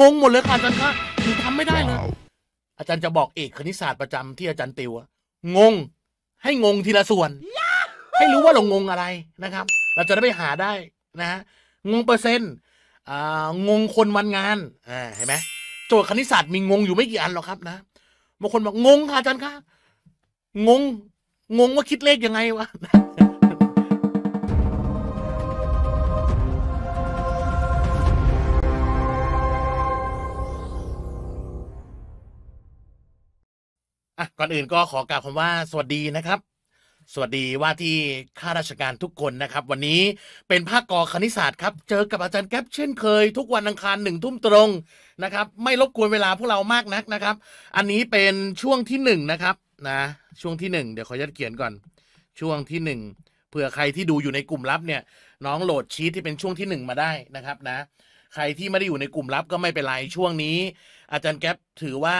งงหมดเลยค่ะอาจารย์คะหนูทำไม่ได้เลย อาจารย์จะบอกเอกคณิตศาสตร์ประจำ ที่อาจารย์ติวอะงง ให้งงทีละส่วน ให้รู้ว่าเรางงอะไรนะครับ เราจะได้ไปหาได้นะฮะ งงเปอร์เซ็นต์งงคนวันงาน อ่า เห็นไหมโจทย์คณิตศาสตร์มีงงอยู่ไม่กี่อันหรอกครับนะบางคนบอกงงค่ะอาจารย์คะ งง งงว่าคิดเลขยังไงวะก่อนอื่นก็ขอกล่าวคำว่า สวัสดีนะครับ สวัสดีว่าที่ข้าราชการทุกคนนะครับ วันนี้เป็นภาคกอคณิตศาสตร์ครับเจอกับอาจารย์แก๊ปเช่นเคยทุกวันอังคารหนึ่งทุ่มตรงนะครับไม่รบกวนเวลาพวกเรามากนักนะครับ อันนี้เป็นช่วงที่หนึ่งนะครับนะช่วงที่หนึ่งเดี๋ยวขอยัดเขียนก่อนช่วงที่หนึ่งเผื่อใครที่ดูอยู่ในกลุ่มลับเนี่ยน้องโหลดชีทที่เป็นช่วงที่หนึ่งมาได้นะครับนะใครที่ไม่ได้อยู่ในกลุ่มลับก็ไม่เป็นไรช่วงนี้ อาจารย์แก๊ปถือว่า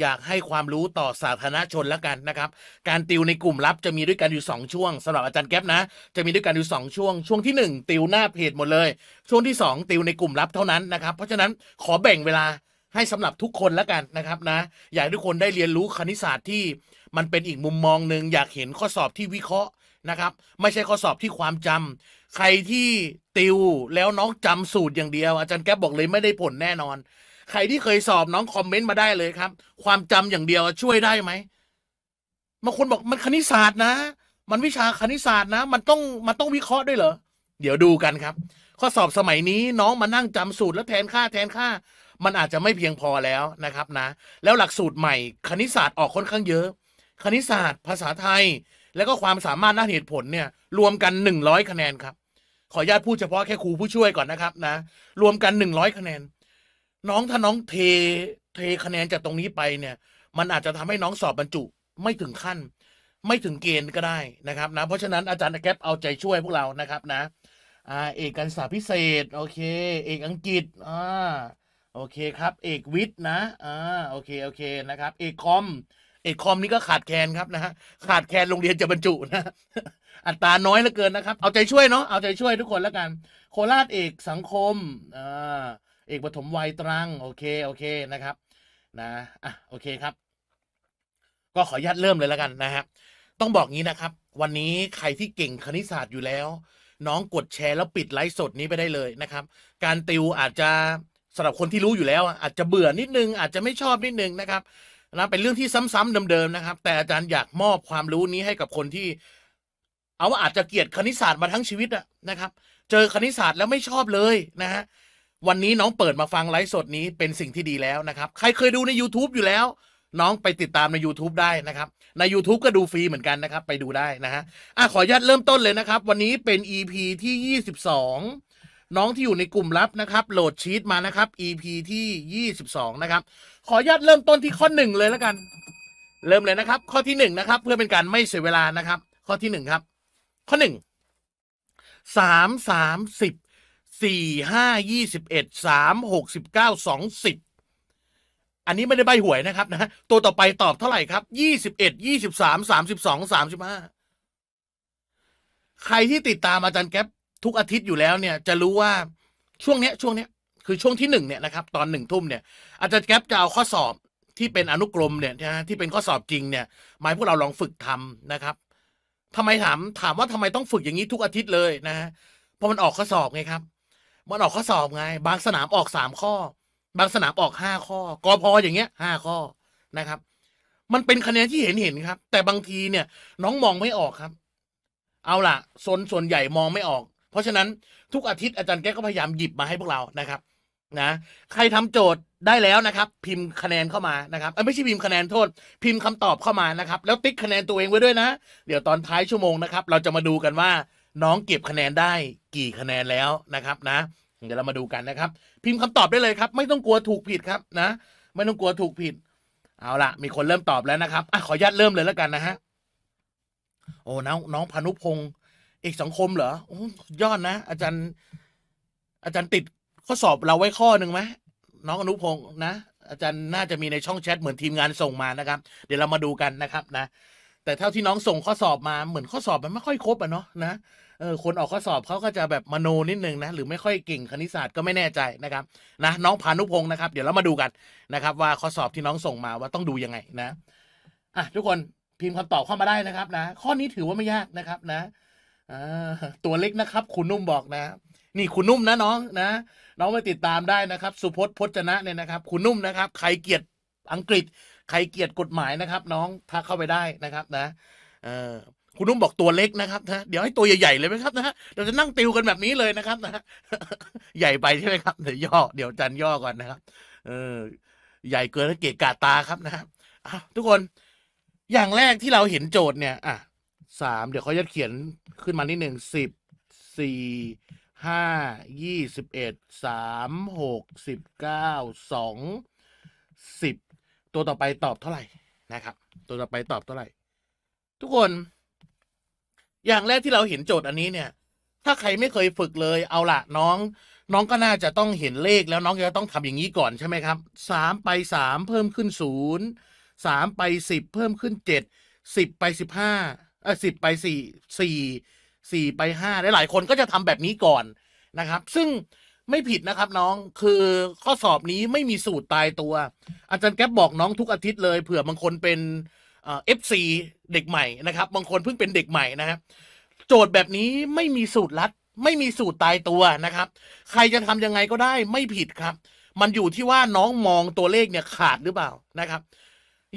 อยากให้ความรู้ต่อสาธารณชนแล้วกันนะครับการติวในกลุ่มลับจะมีด้วยกันอยู่ 2 ช่วง สำหรับอาจารย์แก๊ปนะ จะมีด้วยกันอยู่ 2 ช่วงช่วงที่ 1ติวหน้าเพจหมดเลย ช่วงที่ 2 ติวในกลุ่มลับเท่านั้นนะครับ เพราะฉะนั้นขอแบ่งเวลาให้สำหรับทุกคนแล้วกันนะครับนะอยากทุกคนได้เรียนรู้คณิตศาสตร์ที่มันเป็นอีกมุมมองหนึ่งอยากเห็นข้อสอบที่วิเคราะห์นะครับ ไม่ใช่ข้อสอบที่ความจำ ใครที่ติวแล้วน้องจำสูตรอย่างเดียว อาจารย์แก๊ปบอกเลยไม่ได้ผลแน่นอนใครที่เคยสอบน้องคอมเมนต์มาได้เลยครับ ความจำอย่างเดียวช่วยได้ไหมบางคนบอกมันคณิตศาสตร์นะ มันวิชาคณิตศาสตร์นะ มันต้องมันต้องวิเคราะห์ด้วยเหรอเดี๋ยวดูกันครับ ข้อสอบสมัยนี้ น้องมานั่งจำสูตรแล้วแทนค่าแทนค่า มันอาจจะไม่เพียงพอแล้วนะครับนะแล้วหลักสูตรใหม่ คณิตศาสตร์ออกค่อนข้างเยอะ คณิตศาสตร์ ภาษาไทย แล้วก็ความสามารถน้าเหตุผลเนี่ย รวมกัน 100คะแนนครับ ขออนุญาตพูดเฉพาะแค่ครูผู้ช่วยก่อนนะครับนะ รวมกัน 100คะแนนน้องถ้าน้องเท เทคะแนนจากตรงนี้ไปเนี่ย มันอาจจะทำให้น้องสอบบรรจุไม่ถึงขั้น ไม่ถึงเกณฑ์ก็ได้นะครับนะ เพราะฉะนั้นอาจารย์แก๊ปเอาใจช่วยพวกเรานะครับนะอเอกการศึกษาพิเศษโอเค เอกอังกฤษอ่าโอเคครับ เอกวิทย์นะอ่าโอเคโอเคนะครับ เอกคอม เอกคอมนี่ก็ขาดแคลนครับนะฮะขาดแคลนโรงเรียนจะบรรจุนะ อัตราน้อยเหลือเกินนะครับเอาใจช่วยเนาะเอาใจช่วยทุกคนแล้วกัน โคราชเอกสังคมอ่าเอกปฐมวัยตรัง โอเคโอเคนะครับ นะอ่ะโอเคครับ ก็ขออนุญาตเริ่มเลยแล้วกันนะฮะต้องบอกงี้นะครับ วันนี้ใครที่เก่งคณิตศาสตร์อยู่แล้ว น้องกดแชร์แล้วปิดไลฟ์สดนี้ไปได้เลยนะครับ การติวอาจจะสำหรับคนที่รู้อยู่แล้ว อาจจะเบื่อนิดนึง อาจจะไม่ชอบนิดนึงนะครับนะเป็นเรื่องที่ซ้ำๆ เดิมๆนะครับ แต่อาจารย์อยากมอบความรู้นี้ให้กับคนที่ เอาว่าอาจจะเกลียดคณิตศาสตร์มาทั้งชีวิตอะนะครับ เจอคณิตศาสตร์แล้วไม่ชอบเลยนะฮะวันนี้น้องเปิดมาฟังไลฟ์สดนี้เป็นสิ่งที่ดีแล้วนะครับใครเคยดูใน YouTube อยู่แล้ว น้องไปติดตามใน YouTube ได้นะครับ ใน YouTube ก็ดูฟรีเหมือนกันนะครับไปดูได้นะฮะอ่ะขออนุญาตเริ่มต้นเลยนะครับ วันนี้เป็น EP ที่ 22 น้องที่อยู่ในกลุ่มลับนะครับ โหลดชีตมานะครับ EP ที่ 22นะครับขออนุญาตเริ่มต้นที่ข้อ 1 เลยแล้วกันเริ่มเลยนะครับ ข้อที่1นะครับเพื่อเป็นการไม่เสียเวลานะครับ ข้อที่1ครับข้อ 1 3 30สี่ห้ายี่สิบเอ็ดสามหกสิบเก้าสองสิบอันนี้ไม่ได้ใบหวยนะครับนะตัวต่อไปตอบเท่าไหร่ครับยี่สิบเอ็ดยี่สิบสามสามสิบสองสามสิบห้าใครที่ติดตามอาจารย์แก๊ปทุกอาทิตย์อยู่แล้วเนี่ยจะรู้ว่าช่วงเนี้ยช่วงเนี้ยคือช่วงที่หนึ่งเนี่ยนะครับ ตอนหนึ่งทุ่มเนี่ย อาจารย์แก๊ปจะเอาข้อสอบที่เป็นอนุกรมเนี่ยนะที่เป็นข้อสอบจริงเนี่ยมาให้พวกเราลองฝึกทำนะครับ ทำไมถามถามว่าทำไมต้องฝึกอย่างนี้ทุกอาทิตย์เลยนะฮะเพราะมันออกข้อสอบไงครับมันออกข้อสอบไง บางสนามออกสามข้อ บางสนาม ออกห้าข้อกอพออย่างเงี้ยห้าข้อนะครับ มันเป็นคะแนนที่เห็นเห็นครับ แต่บางทีเนี่ย น้องมองไม่ออกครับ เอาล่ะส่วนส่วนใหญ่มองไม่ออก เพราะฉะนั้นทุกอาทิตย์อาจารย์แกก็พยายามหยิบมาให้พวกเรานะครับ นะ ใครทำโจทย์ได้แล้วนะครับ พิมพ์คะแนนเข้ามานะครับไม่ใช่พิมพ์คะแนนโทษ พิมพ์คำตอบเข้ามานะครับ แล้วติ๊กคะแนนตัวเองไว้ด้วยนะ เดี๋ยวตอนท้ายชั่วโมงนะครับ เราจะมาดูกันว่าน้องเก็บคะแนนได้ กี่คะแนนแล้วนะครับ นะเดี๋ยวเรามาดูกันนะครับ พิมพ์คำตอบได้เลยครับ ไม่ต้องกลัวถูกผิดครับ นะ ไม่ต้องกลัวถูกผิด เอาละมีคนเริ่มตอบแล้วนะครับอขออนุญาตเริ่มเลยแล้วกันนะฮะโอ้น้องน้องพานุพงศ์เอกสังคมเหรออยอดนะอาจารย์ อาจารย์ติดข้อสอบเราไว้ข้อหนึ่งไหมน้องอนุพงศ์นะ อาจารย์น่าจะมีในช่องแชทเหมือนทีมงานส่งมานะครับ เดี๋ยวเรามาดูกันนะครับนะแต่เท่าที่น้องส่งข้อสอบมาเหมือนข้อสอบมันไม่ค่อยครบอ่ะเนาะนะเออคนออกข้อสอบเขาก็จะแบบมโนนิดนึงนะ หรือไม่ค่อยเก่งคณิตศาสตร์ก็ไม่แน่ใจนะครับ นะน้องพานุพงศ์นะครับ เดี๋ยวเรามาดูกันนะครับ ว่าข้อสอบที่น้องส่งมาว่าต้องดูยังไงนะอ่ะทุกคนพิมพ์คำตอบเข้ามาได้นะครับ นะ ข้อนี้ถือว่าไม่ยากนะครับ นะตัวเล็กนะครับคุณนุ่มบอกนะนี่คุณนุ่มนะน้องนะน้องไปติดตามได้นะครับ สุพจน์พจนะเนี่ยนะครับคุณนุ่มนะครับใครเกียรติอังกฤษใครเกลียดกฎหมายนะครับ น้องถ้าเข้าไปได้นะครับนะ เออคุณนุ่มบอกตัวเล็กนะครับนะเดี๋ยวให้ตัวใหญ่ๆเลยไหมครับนะเราจะนั่งติวกันแบบนี้เลยนะครับนะใหญ่ไปใช่ไหมครับ เดี๋ยวย่อ เดี๋ยวจันย่อก่อนนะครับ เออใหญ่เกินเกะกาตาครับนะครับทุกคนอย่างแรกที่เราเห็นโจทย์เนี่ยอ่ะสามเดี๋ยวเขาจะเขียนขึ้นมานิดหนึ่งสิบ สี่ห้ายี่สิบเอ็ดสามหกสิบเก้าสองสิบตัวต่อไปตอบเท่าไหร่นะครับ ตัวต่อไปตอบเท่าไหร่ทุกคน อย่างแรกที่เราเห็นโจทย์อันนี้เนี่ยถ้าใครไม่เคยฝึกเลยเอาละน้อง น้องก็น่าจะต้องเห็นเลขแล้วน้องจะต้องทำอย่างนี้ก่อนใช่ไหมครับสามไปสามเพิ่มขึ้นศูนย์สามไปสิบเพิ่มขึ้นเจ็ดสิบไปสิบห้าเออสิบไปสี่สี่สี่ไปห้าหลายๆคนก็จะทำแบบนี้ก่อนนะครับ ซึ่งไม่ผิดนะครับน้อง คือข้อสอบนี้ไม่มีสูตรตายตัว อาจารย์แก๊ปบอกน้องทุกอาทิตย์เลย เผื่อบางคนเป็นเอฟซีเด็กใหม่นะครับ บางคนเพิ่งเป็นเด็กใหม่นะครับ โจทย์แบบนี้ไม่มีสูตรลัด ไม่มีสูตรตายตัวนะครับ ใครจะทำยังไงก็ได้ไม่ผิดครับ มันอยู่ที่ว่าน้องมองตัวเลขเนี่ยขาดหรือเปล่านะครับ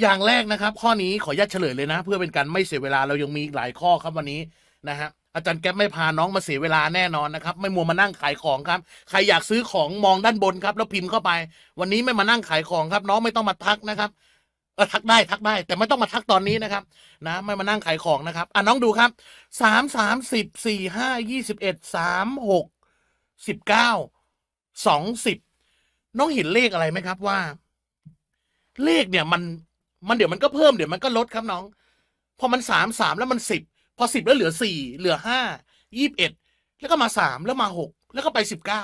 อย่างแรกนะครับ ข้อนี้ขออนุญาตเฉลยเลยนะ เพื่อเป็นการไม่เสียเวลาเรายังมีอีกหลายข้อครับวันนี้นะฮะอาจารย์แก๊ปไม่พาน้องมาเสียเวลาแน่นอนนะครับ ไม่มัวมานั่งขายของครับ ใครอยากซื้อของมองด้านบนครับ แล้วพิมพ์เข้าไป วันนี้ไม่มานั่งขายของครับ น้องไม่ต้องมาทักนะครับเออทักได้ทักได้ แต่ไม่ต้องมาทักตอนนี้นะครับ นะไม่มานั่งขายของนะครับอ่ะน้องดูครับสามสามสิบสี่ห้ายี่สิบเอ็ดสามหกสิบเก้าสองสิบน้องเห็นเลขอะไรไหมครับว่า เลขเนี่ยมันมันเดี๋ยวมันก็เพิ่มเดี๋ยวมันก็ลดครับน้องพอมันสามสามแล้วมันสิบพอสิบแล้วเหลือสี่เหลือห้ายี่บเอ็ดแล้วก็มาสามแล้วมาหกแล้วก็ไปสิบเก้า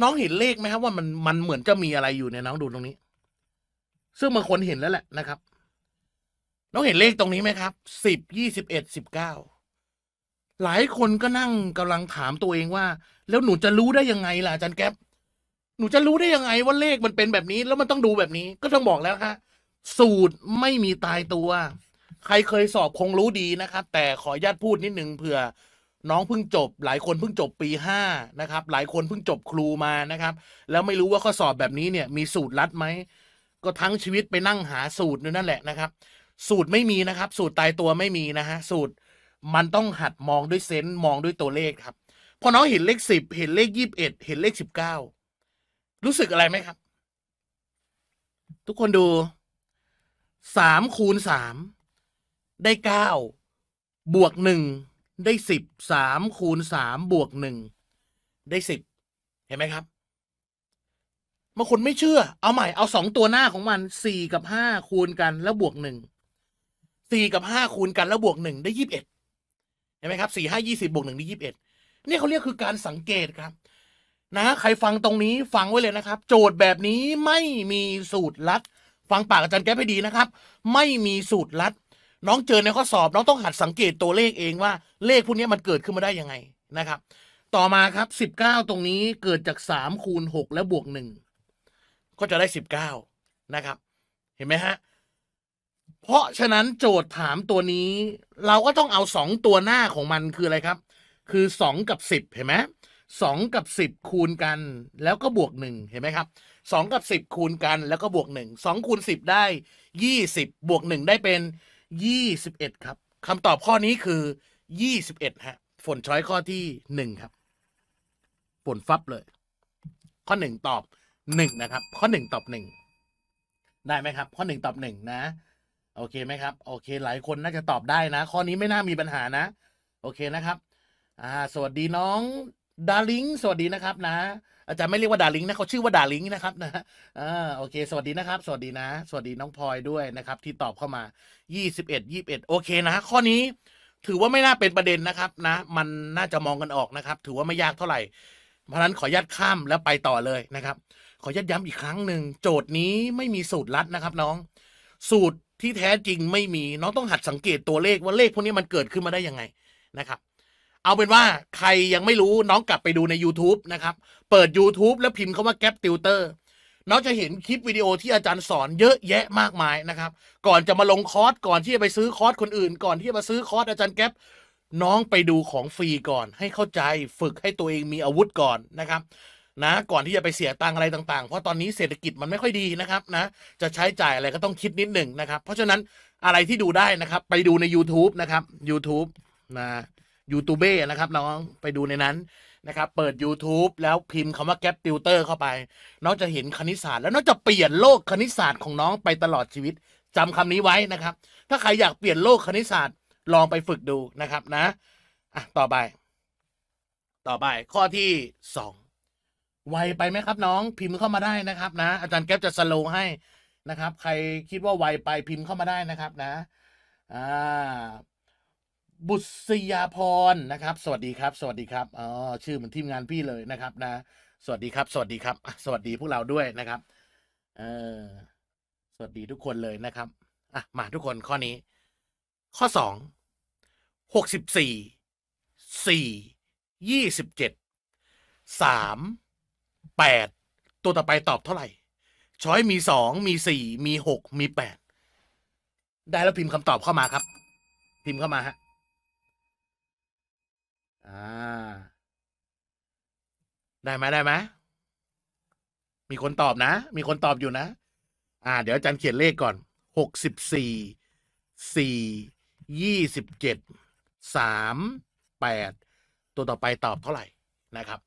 น้องเห็นเลขไหมครับว่ามันมันเหมือนจะมีอะไรอยู่ในน้องดูตรงนี้ ซึ่งบางคนเห็นแล้วแหละนะครับ น้องเห็นเลขตรงนี้ไหมครับสิบยี่สิบเอ็ดสิบเก้าหลายคนก็นั่งกำลังถามตัวเองว่า แล้วหนูจะรู้ได้ยังไงล่ะจันแก๊ปหนูจะรู้ได้ยังไงว่าเลขมันเป็นแบบนี้ แล้วมันต้องดูแบบนี้ ก็ต้องบอกแล้วฮะสูตรไม่มีตายตัวใครเคยสอบคงรู้ดีนะครับ แต่ขออนุญาตพูดนิดนึงเผื่อ น้องเพิ่งจบ หลายคนเพิ่งจบปีห้านะครับ หลายคนเพิ่งจบครูมานะครับ แล้วไม่รู้ว่าข้อสอบแบบนี้เนี่ย มีสูตรลัดไหมก็ทั้งชีวิตไปนั่งหาสูตรนั่นแหละนะครับ สูตรไม่มีนะครับ สูตรตายตัวไม่มีนะฮะสูตรมันต้องหัดมองด้วยเซนส์มองด้วยตัวเลขครับพอน้องเห็นเลขสิบเห็นเลขยี่สิบเอ็ดเห็นเลขสิบเก้ารู้สึกอะไรไหมครับ ทุกคนดูสามคูณสามได้เก้าบวกหนึ่งได้สิบสามคูณสามบวกหนึ่งได้สิบเห็นไหมครับบางคนไม่เชื่อเอาใหม่เอาสองตัวหน้าของมันสี่กับห้าคูณกันแล้วบวกหนึ่งสี่กับห้าคูณกันแล้วบวกหนึ่งได้ยี่สิบเอ็ดเห็นไหมครับสี่ห้ายี่สิบบวกหนึ่งได้ยี่สิบเอ็ดนี่เขาเรียกคือการสังเกตครับนะใครฟังตรงนี้ฟังไว้เลยนะครับ โจทย์แบบนี้ไม่มีสูตรลัดฟังปากอาจารย์แก้ให้ดีนะครับ ไม่มีสูตรลัดน้องเจอในข้อสอบ น้องต้องหัดสังเกตตัวเลขเองว่าเลขพวกนี้มันเกิดขึ้นมาได้ยังไงนะครับ ต่อมาครับ 19 ตรงนี้เกิดจาก3คูณ6แล้วบวก1ก็จะได้19นะครับเห็นไหมฮะเพราะฉะนั้นโจทย์ถามตัวนี้ เราก็ต้องเอา 2 ตัวหน้าของมันคืออะไรครับ คือ 2 กับ 10 เห็นไหมสองกับสิบคูณกันแล้วก็บวกหนึ่งเห็นไหมครับสองกับสิบคูณกันแล้วก็บวกหนึ่งสองคูณสิบได้ยี่สิบบวกหนึ่งได้เป็นยี่สิบเอ็ดครับคำตอบข้อนี้คือยี่สิบเอ็ดฮะฝนช้อยข้อที่หนึ่งครับฝนฟับเลย ข้อหนึ่งตอบหนึ่งนะครับ ข้อหนึ่งตอบหนึ่งได้ไหมครับ ข้อหนึ่งตอบหนึ่งนะ โอเคไหมครับ โอเคหลายคนน่าจะตอบได้นะ ข้อนี้ไม่น่ามีปัญหานะ โอเคนะครับอ่าสวัสดีน้องดาริงสวัสดีนะครับนะอาจารย์ไม่เรียกว่าดาริงนะเขาชื่อว่าดาริงนะครับนะอ่าโอเค สวัสดีนะครับสวัสดีนะสวัสดี น้องพลอยด้วยนะครับ ที่ตอบเข้ามา21 21 โอเคนะข้อนี้ถือว่าไม่น่าเป็นประเด็นนะครับนะ มันน่าจะมองกันออกนะครับ ถือว่าไม่ยากเท่าไหร่เพราะนั้นขอยัดข้ามแล้วไปต่อเลยนะครับ ขอยัดย้ำอีกครั้งหนึ่ง โจทย์นี้ไม่มีสูตรลัดนะครับ น้อง สูตรที่แท้จริงไม่มี น้องต้องหัดสังเกตตัวเลขว่าเลขพวกนี้มันเกิดขึ้นมาได้ยังไงนะครับเอาเป็นว่าใครยังไม่รู้น้องกลับไปดูใน YouTube นะครับเปิด YouTube แล้วพิมพ์คาว่าแก๊ปติวเตอร์น้องจะเห็นคลิปวิดีโอที่อาจารย์สอนเยอะแยะมากมายนะครับก่อนจะมาลงคอร์สก่อนที่จะไปซื้อคอร์สคนอื่น ก่อนที่จะมาซื้อคอร์สอาจารย์แก๊ปน้องไปดูของฟรีก่อนให้เข้าใจ ฝึกให้ตัวเองมีอาวุธก่อนนะครับนะก่อนที่จะไปเสียตังอะไรต่างๆเพราะตอนนี้เศรษฐกิจมันไม่ค่อยดีนะครับนะจะใช้จ่ายอะไรก็ต้องคิดนิดหนึ่งนะครับ เพราะฉะนั้นอะไรที่ดูได้นะครับไปดูใน YouTube นะครับ YouTube นะยูทูบเบอร์นะครับ น้องไปดูในนั้นนะครับ เปิด YouTube แล้วพิมพ์คำว่าแก๊ปติวเตอร์เข้าไป น้องจะเห็นคณิตศาสตร์แล้วน้องจะเปลี่ยนโลกคณิตศาสตร์ของน้องไปตลอดชีวิตจำคำนี้ไว้นะครับ ถ้าใครอยากเปลี่ยนโลกคณิตศาสตร์ลองไปฝึกดูนะครับนะอ่ะต่อไป ต่อไปข้อที่สองไวไปไหมครับ น้องพิมพ์เข้ามาได้นะครับนะอาจารย์แก๊ปจะสโลว์ให้นะครับ ใครคิดว่าไวไปพิมพ์เข้ามาได้นะครับนะอ่าบุษยาพรนะครับสวัสดีครับสวัสดีครับอ๋อชื่อเหมือนทีมงานพี่เลยนะครับนะ สวัสดีครับสวัสดีครับ สวัสดีพวกเราด้วยนะครับเออสวัสดีทุกคนเลยนะครับ อ่ะมาทุกคนข้อนี้ ข้อสองหกสิบสี่สี่ยี่สิบเจ็ดสามแปดตัวต่อไปตอบเท่าไหร่ช้อยมีสองมีสี่มีหกมีแปดได้แล้วพิมพ์คำตอบเข้ามาครับ พิมพ์เข้ามาฮะอ่า ได้ไหมได้ไหมมีคนตอบนะ มีคนตอบอยู่นะ อ่า เดี๋ยวอาจารย์เขียนเลขก่อนหกสิบสี่สี่ยี่สิบเจ็ดสามแปดตัวต่อไปตอบเท่าไหร่นะครับ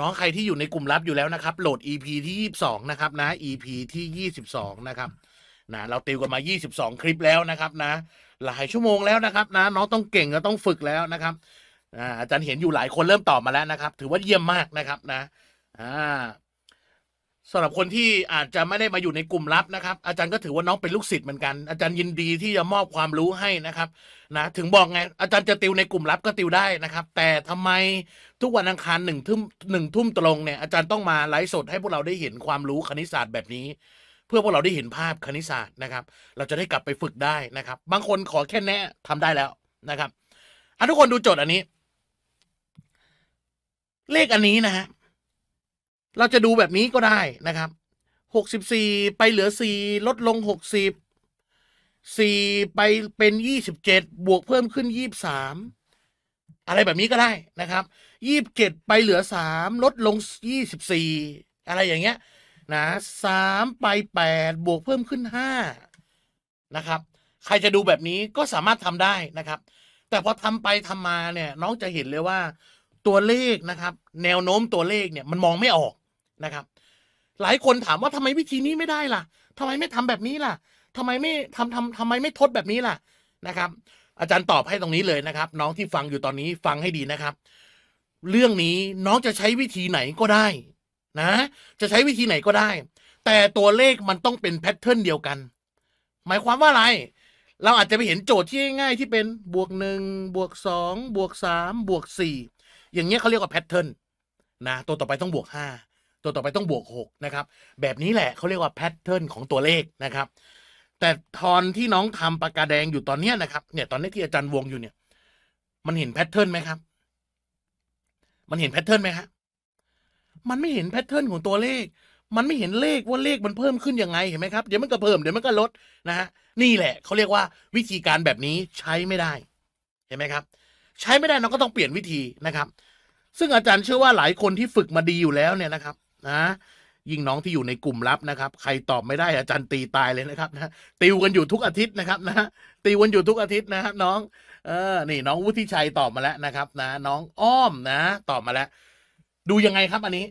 น้องใครที่อยู่ในกลุ่มลับอยู่แล้วนะครับโหลด EP ที่ 22 นะครับ นะ EP ที่22นะครับนะเราติวกันมา 22 คลิปแล้วนะครับนะหลายชั่วโมงแล้วนะครับนะน้องต้องเก่งก็ต้องฝึกแล้วนะครับอาจารย์เห็นอยู่หลายคนเริ่มตอบมาแล้วนะครับ ถือว่าเยี่ยมมากนะครับนะอ่าสำหรับคนที่อาจจะไม่ได้มาอยู่ในกลุ่มลับนะครับ อาจารย์ก็ถือว่าน้องเป็นลูกศิษย์เหมือนกัน อาจารย์ยินดีที่จะมอบความรู้ให้นะครับนะถึงบอกไงอาจารย์จะติวในกลุ่มลับก็ติวได้นะครับ แต่ทำไมทุกวันอังคารหนึ่งทุ่มหนึ่งทุ่มตรงเนี่ยอาจารย์ต้องมาไลฟ์สดให้พวกเราได้เห็นความรู้คณิตศาสตร์แบบนี้พื่อพวกเราได้เห็นภาพคณิตศาสตร์นะครับ เราจะได้กลับไปฝึกได้นะครับ บางคนขอแค่แนะทำได้แล้วนะครับ อ่ะทุกคนดูโจทย์อันนี้ เลขอันนี้นะฮะ เราจะดูแบบนี้ก็ได้นะครับ หกสิบสี่ไปเหลือสี่ลดลงหกสิบ สี่ไปเป็นยี่สิบเจ็ดบวกเพิ่มขึ้นยี่บสาม อะไรแบบนี้ก็ได้นะครับ ยี่บเจ็ดไปเหลือสามลดลงยี่สิบสี่อะไรอย่างเงี้ยนะสามไปแปดบวกเพิ่มขึ้นห้านะครับใครจะดูแบบนี้ก็สามารถทำได้นะครับ แต่พอทำไปทำมาเนี่ยน้องจะเห็นเลยว่า ตัวเลขนะครับ แนวโน้มตัวเลขเนี่ยมันมองไม่ออกนะครับ หลายคนถามว่าทำไมวิธีนี้ไม่ได้ล่ะ ทำไมไม่ทำแบบนี้ล่ะ ทำไมไม่ทำทำทำไมไม่ทดแบบนี้ล่ะนะครับ อาจารย์ตอบให้ตรงนี้เลยนะครับ น้องที่ฟังอยู่ตอนนี้ฟังให้ดีนะครับ เรื่องนี้น้องจะใช้วิธีไหนก็ได้นะ จะใช้วิธีไหนก็ได้ แต่ตัวเลขมันต้องเป็นแพทเทิร์นเดียวกัน หมายความว่าอะไร เราอาจจะไปเห็นโจทย์ที่ง่ายๆ ที่เป็นบวกหนึ่งบวกสองบวกสามบวกสี่อย่างเงี้ยเขาเรียกว่าแพทเทิร์นนะตัวต่อไปต้องบวกห้าตัวต่อไปต้องบวกหกนะครับ แบบนี้แหละเขาเรียกว่าแพทเทิร์นของตัวเลขนะครับ แต่ตอนที่น้องทำปากกาแดงอยู่ตอนเนี้ยนะครับเนี่ยตอนนี้ที่อาจารย์วงอยู่เนี่ยมันเห็นแพทเทิร์นไหมครับ มันเห็นแพทเทิร์นไหมครับมันไม่เห็นแพทเทิร์นของตัวเลข มันไม่เห็นเลขว่าเลขมันเพิ่มขึ้นยังไงเห็นไหมครับเดี๋ยวมันก็เพิ่ม เดี๋ยวมันก็ลดนะฮะนี่แหละเขาเรียกว่าวิธีการแบบนี้ใช้ไม่ได้ เห็นไหมครับ ใช้ไม่ได้เราก็ต้องเปลี่ยนวิธีนะครับ ซึ่งอาจารย์เชื่อว่าหลายคนที่ฝึกมาดีอยู่แล้วเนี่ยนะครับนะยิ่งน้องที่อยู่ในกลุ่มลับนะครับใครตอบไม่ได้อาจารย์ตีตายเลยนะครับนะติวกันอยู่ทุกอาทิตย์นะครับนะติวกันอยู่ทุกอาทิตย์นะครับน้องเออนี่น้องวุฒิชัยตอบมาแล้วนะครับนะ น้องอ้อมนะตอบมาแล้วดูยังไงครับอันนี้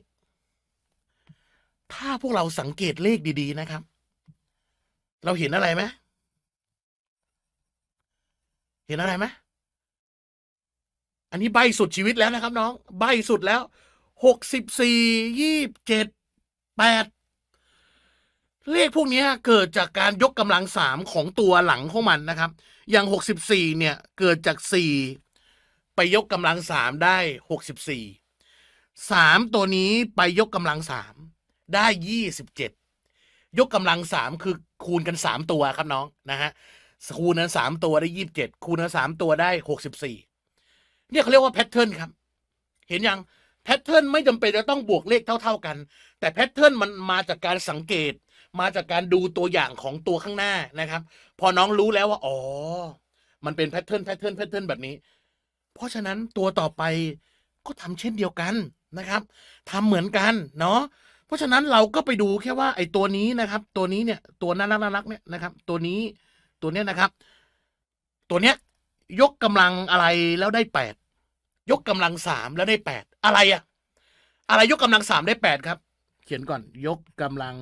ถ้าพวกเราสังเกตเลขดีๆนะครับ เราเห็นอะไรไหมเห็นอะไรไหมอันนี้ใบสุดชีวิตแล้วนะครับน้อง ใบสุดแล้วหกสิบสี่ยี่บเจ็ดแปดเลขพวกนี้เกิดจากการยกกำลังสามของตัวหลังของมันนะครับ อย่างหกสิบสี่เนี่ย เกิดจากสี่ไปยกกำลังสามได้หกสิบสี่สามตัวนี้ไปยกกำลังสามได้ยี่สิบเจ็ดยกกำลังสามคือคูณกันสามตัวครับ น้องนะฮะคูณกันสามตัวได้ยี่สิบเจ็ดคูณกันสามตัวได้หกสิบสี่เนี่ยเขาเรียกว่าแพทเทิร์นครับ เห็นยังแพทเทิร์นไม่จำเป็นจะต้องบวกเลขเท่าๆกัน แต่แพทเทิร์นมันมาจากการสังเกตมาจากการดูตัวอย่างของตัวข้างหน้านะครับ พอน้องรู้แล้วว่าอ๋อ มันเป็นแพทเทิร์นแพทเทิร์นแพทเทิร์นแบบนี้ เพราะฉะนั้นตัวต่อไปก็ทำเช่นเดียวกันนะครับทำเหมือนกันเนาะเพราะฉะนั้นเราก็ไปดูแค่ว่าไอ้ตัวนี้นะครับตัวนี้เนี่ยตัวน่ารักน่ารักเนี่ยนะครับ ตัวนี้ตัวเนี้ยนะครับ ตัวเนี้ยยกกำลังอะไรแล้วได้แปดยกกำลังสามแล้วได้แปดอะไรอะอะไรยกกำลังสามได้แปดครับเขียนก่อนยกกำลัง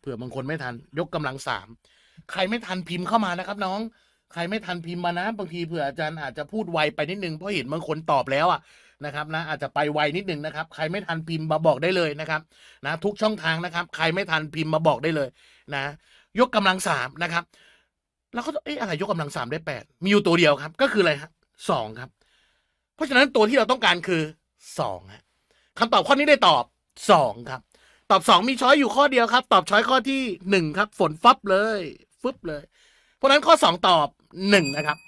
เผื่อบางคนไม่ทัน ยกกำลังสามใครไม่ทันพิมพ์เข้ามานะครับ น้องใครไม่ทันพิมพ์มานะ บางทีเผื่ออาจารย์อาจจะพูดไวไปนิดนึงเพราะเห็นบางคนตอบแล้วอ่ะนะครับนะอาจจะไปไวนิดนึงนะครับใครไม่ทันพิมพ์มาบอกได้เลยนะครับนะทุกช่องทางนะครับใครไม่ทันพิมพ์มาบอกได้เลยนะยกกำลังสามนะครับแล้วก็เอ๊ะอะไรยกกำลังสามได้แปดมีอยู่ตัวเดียวครับก็คืออะไรครับสองครับ เพราะฉะนั้นตัวที่เราต้องการคือสองคำตอบข้อนี้ได้ตอบสองครับตอบสองมีช้อยอยู่ข้อเดียวครับ ตอบช้อยข้อที่หนึ่งครับฝนฟับเลย ฟึบเลย เพราะฉะนั้นข้อสองตอบหนึ่งนะครับ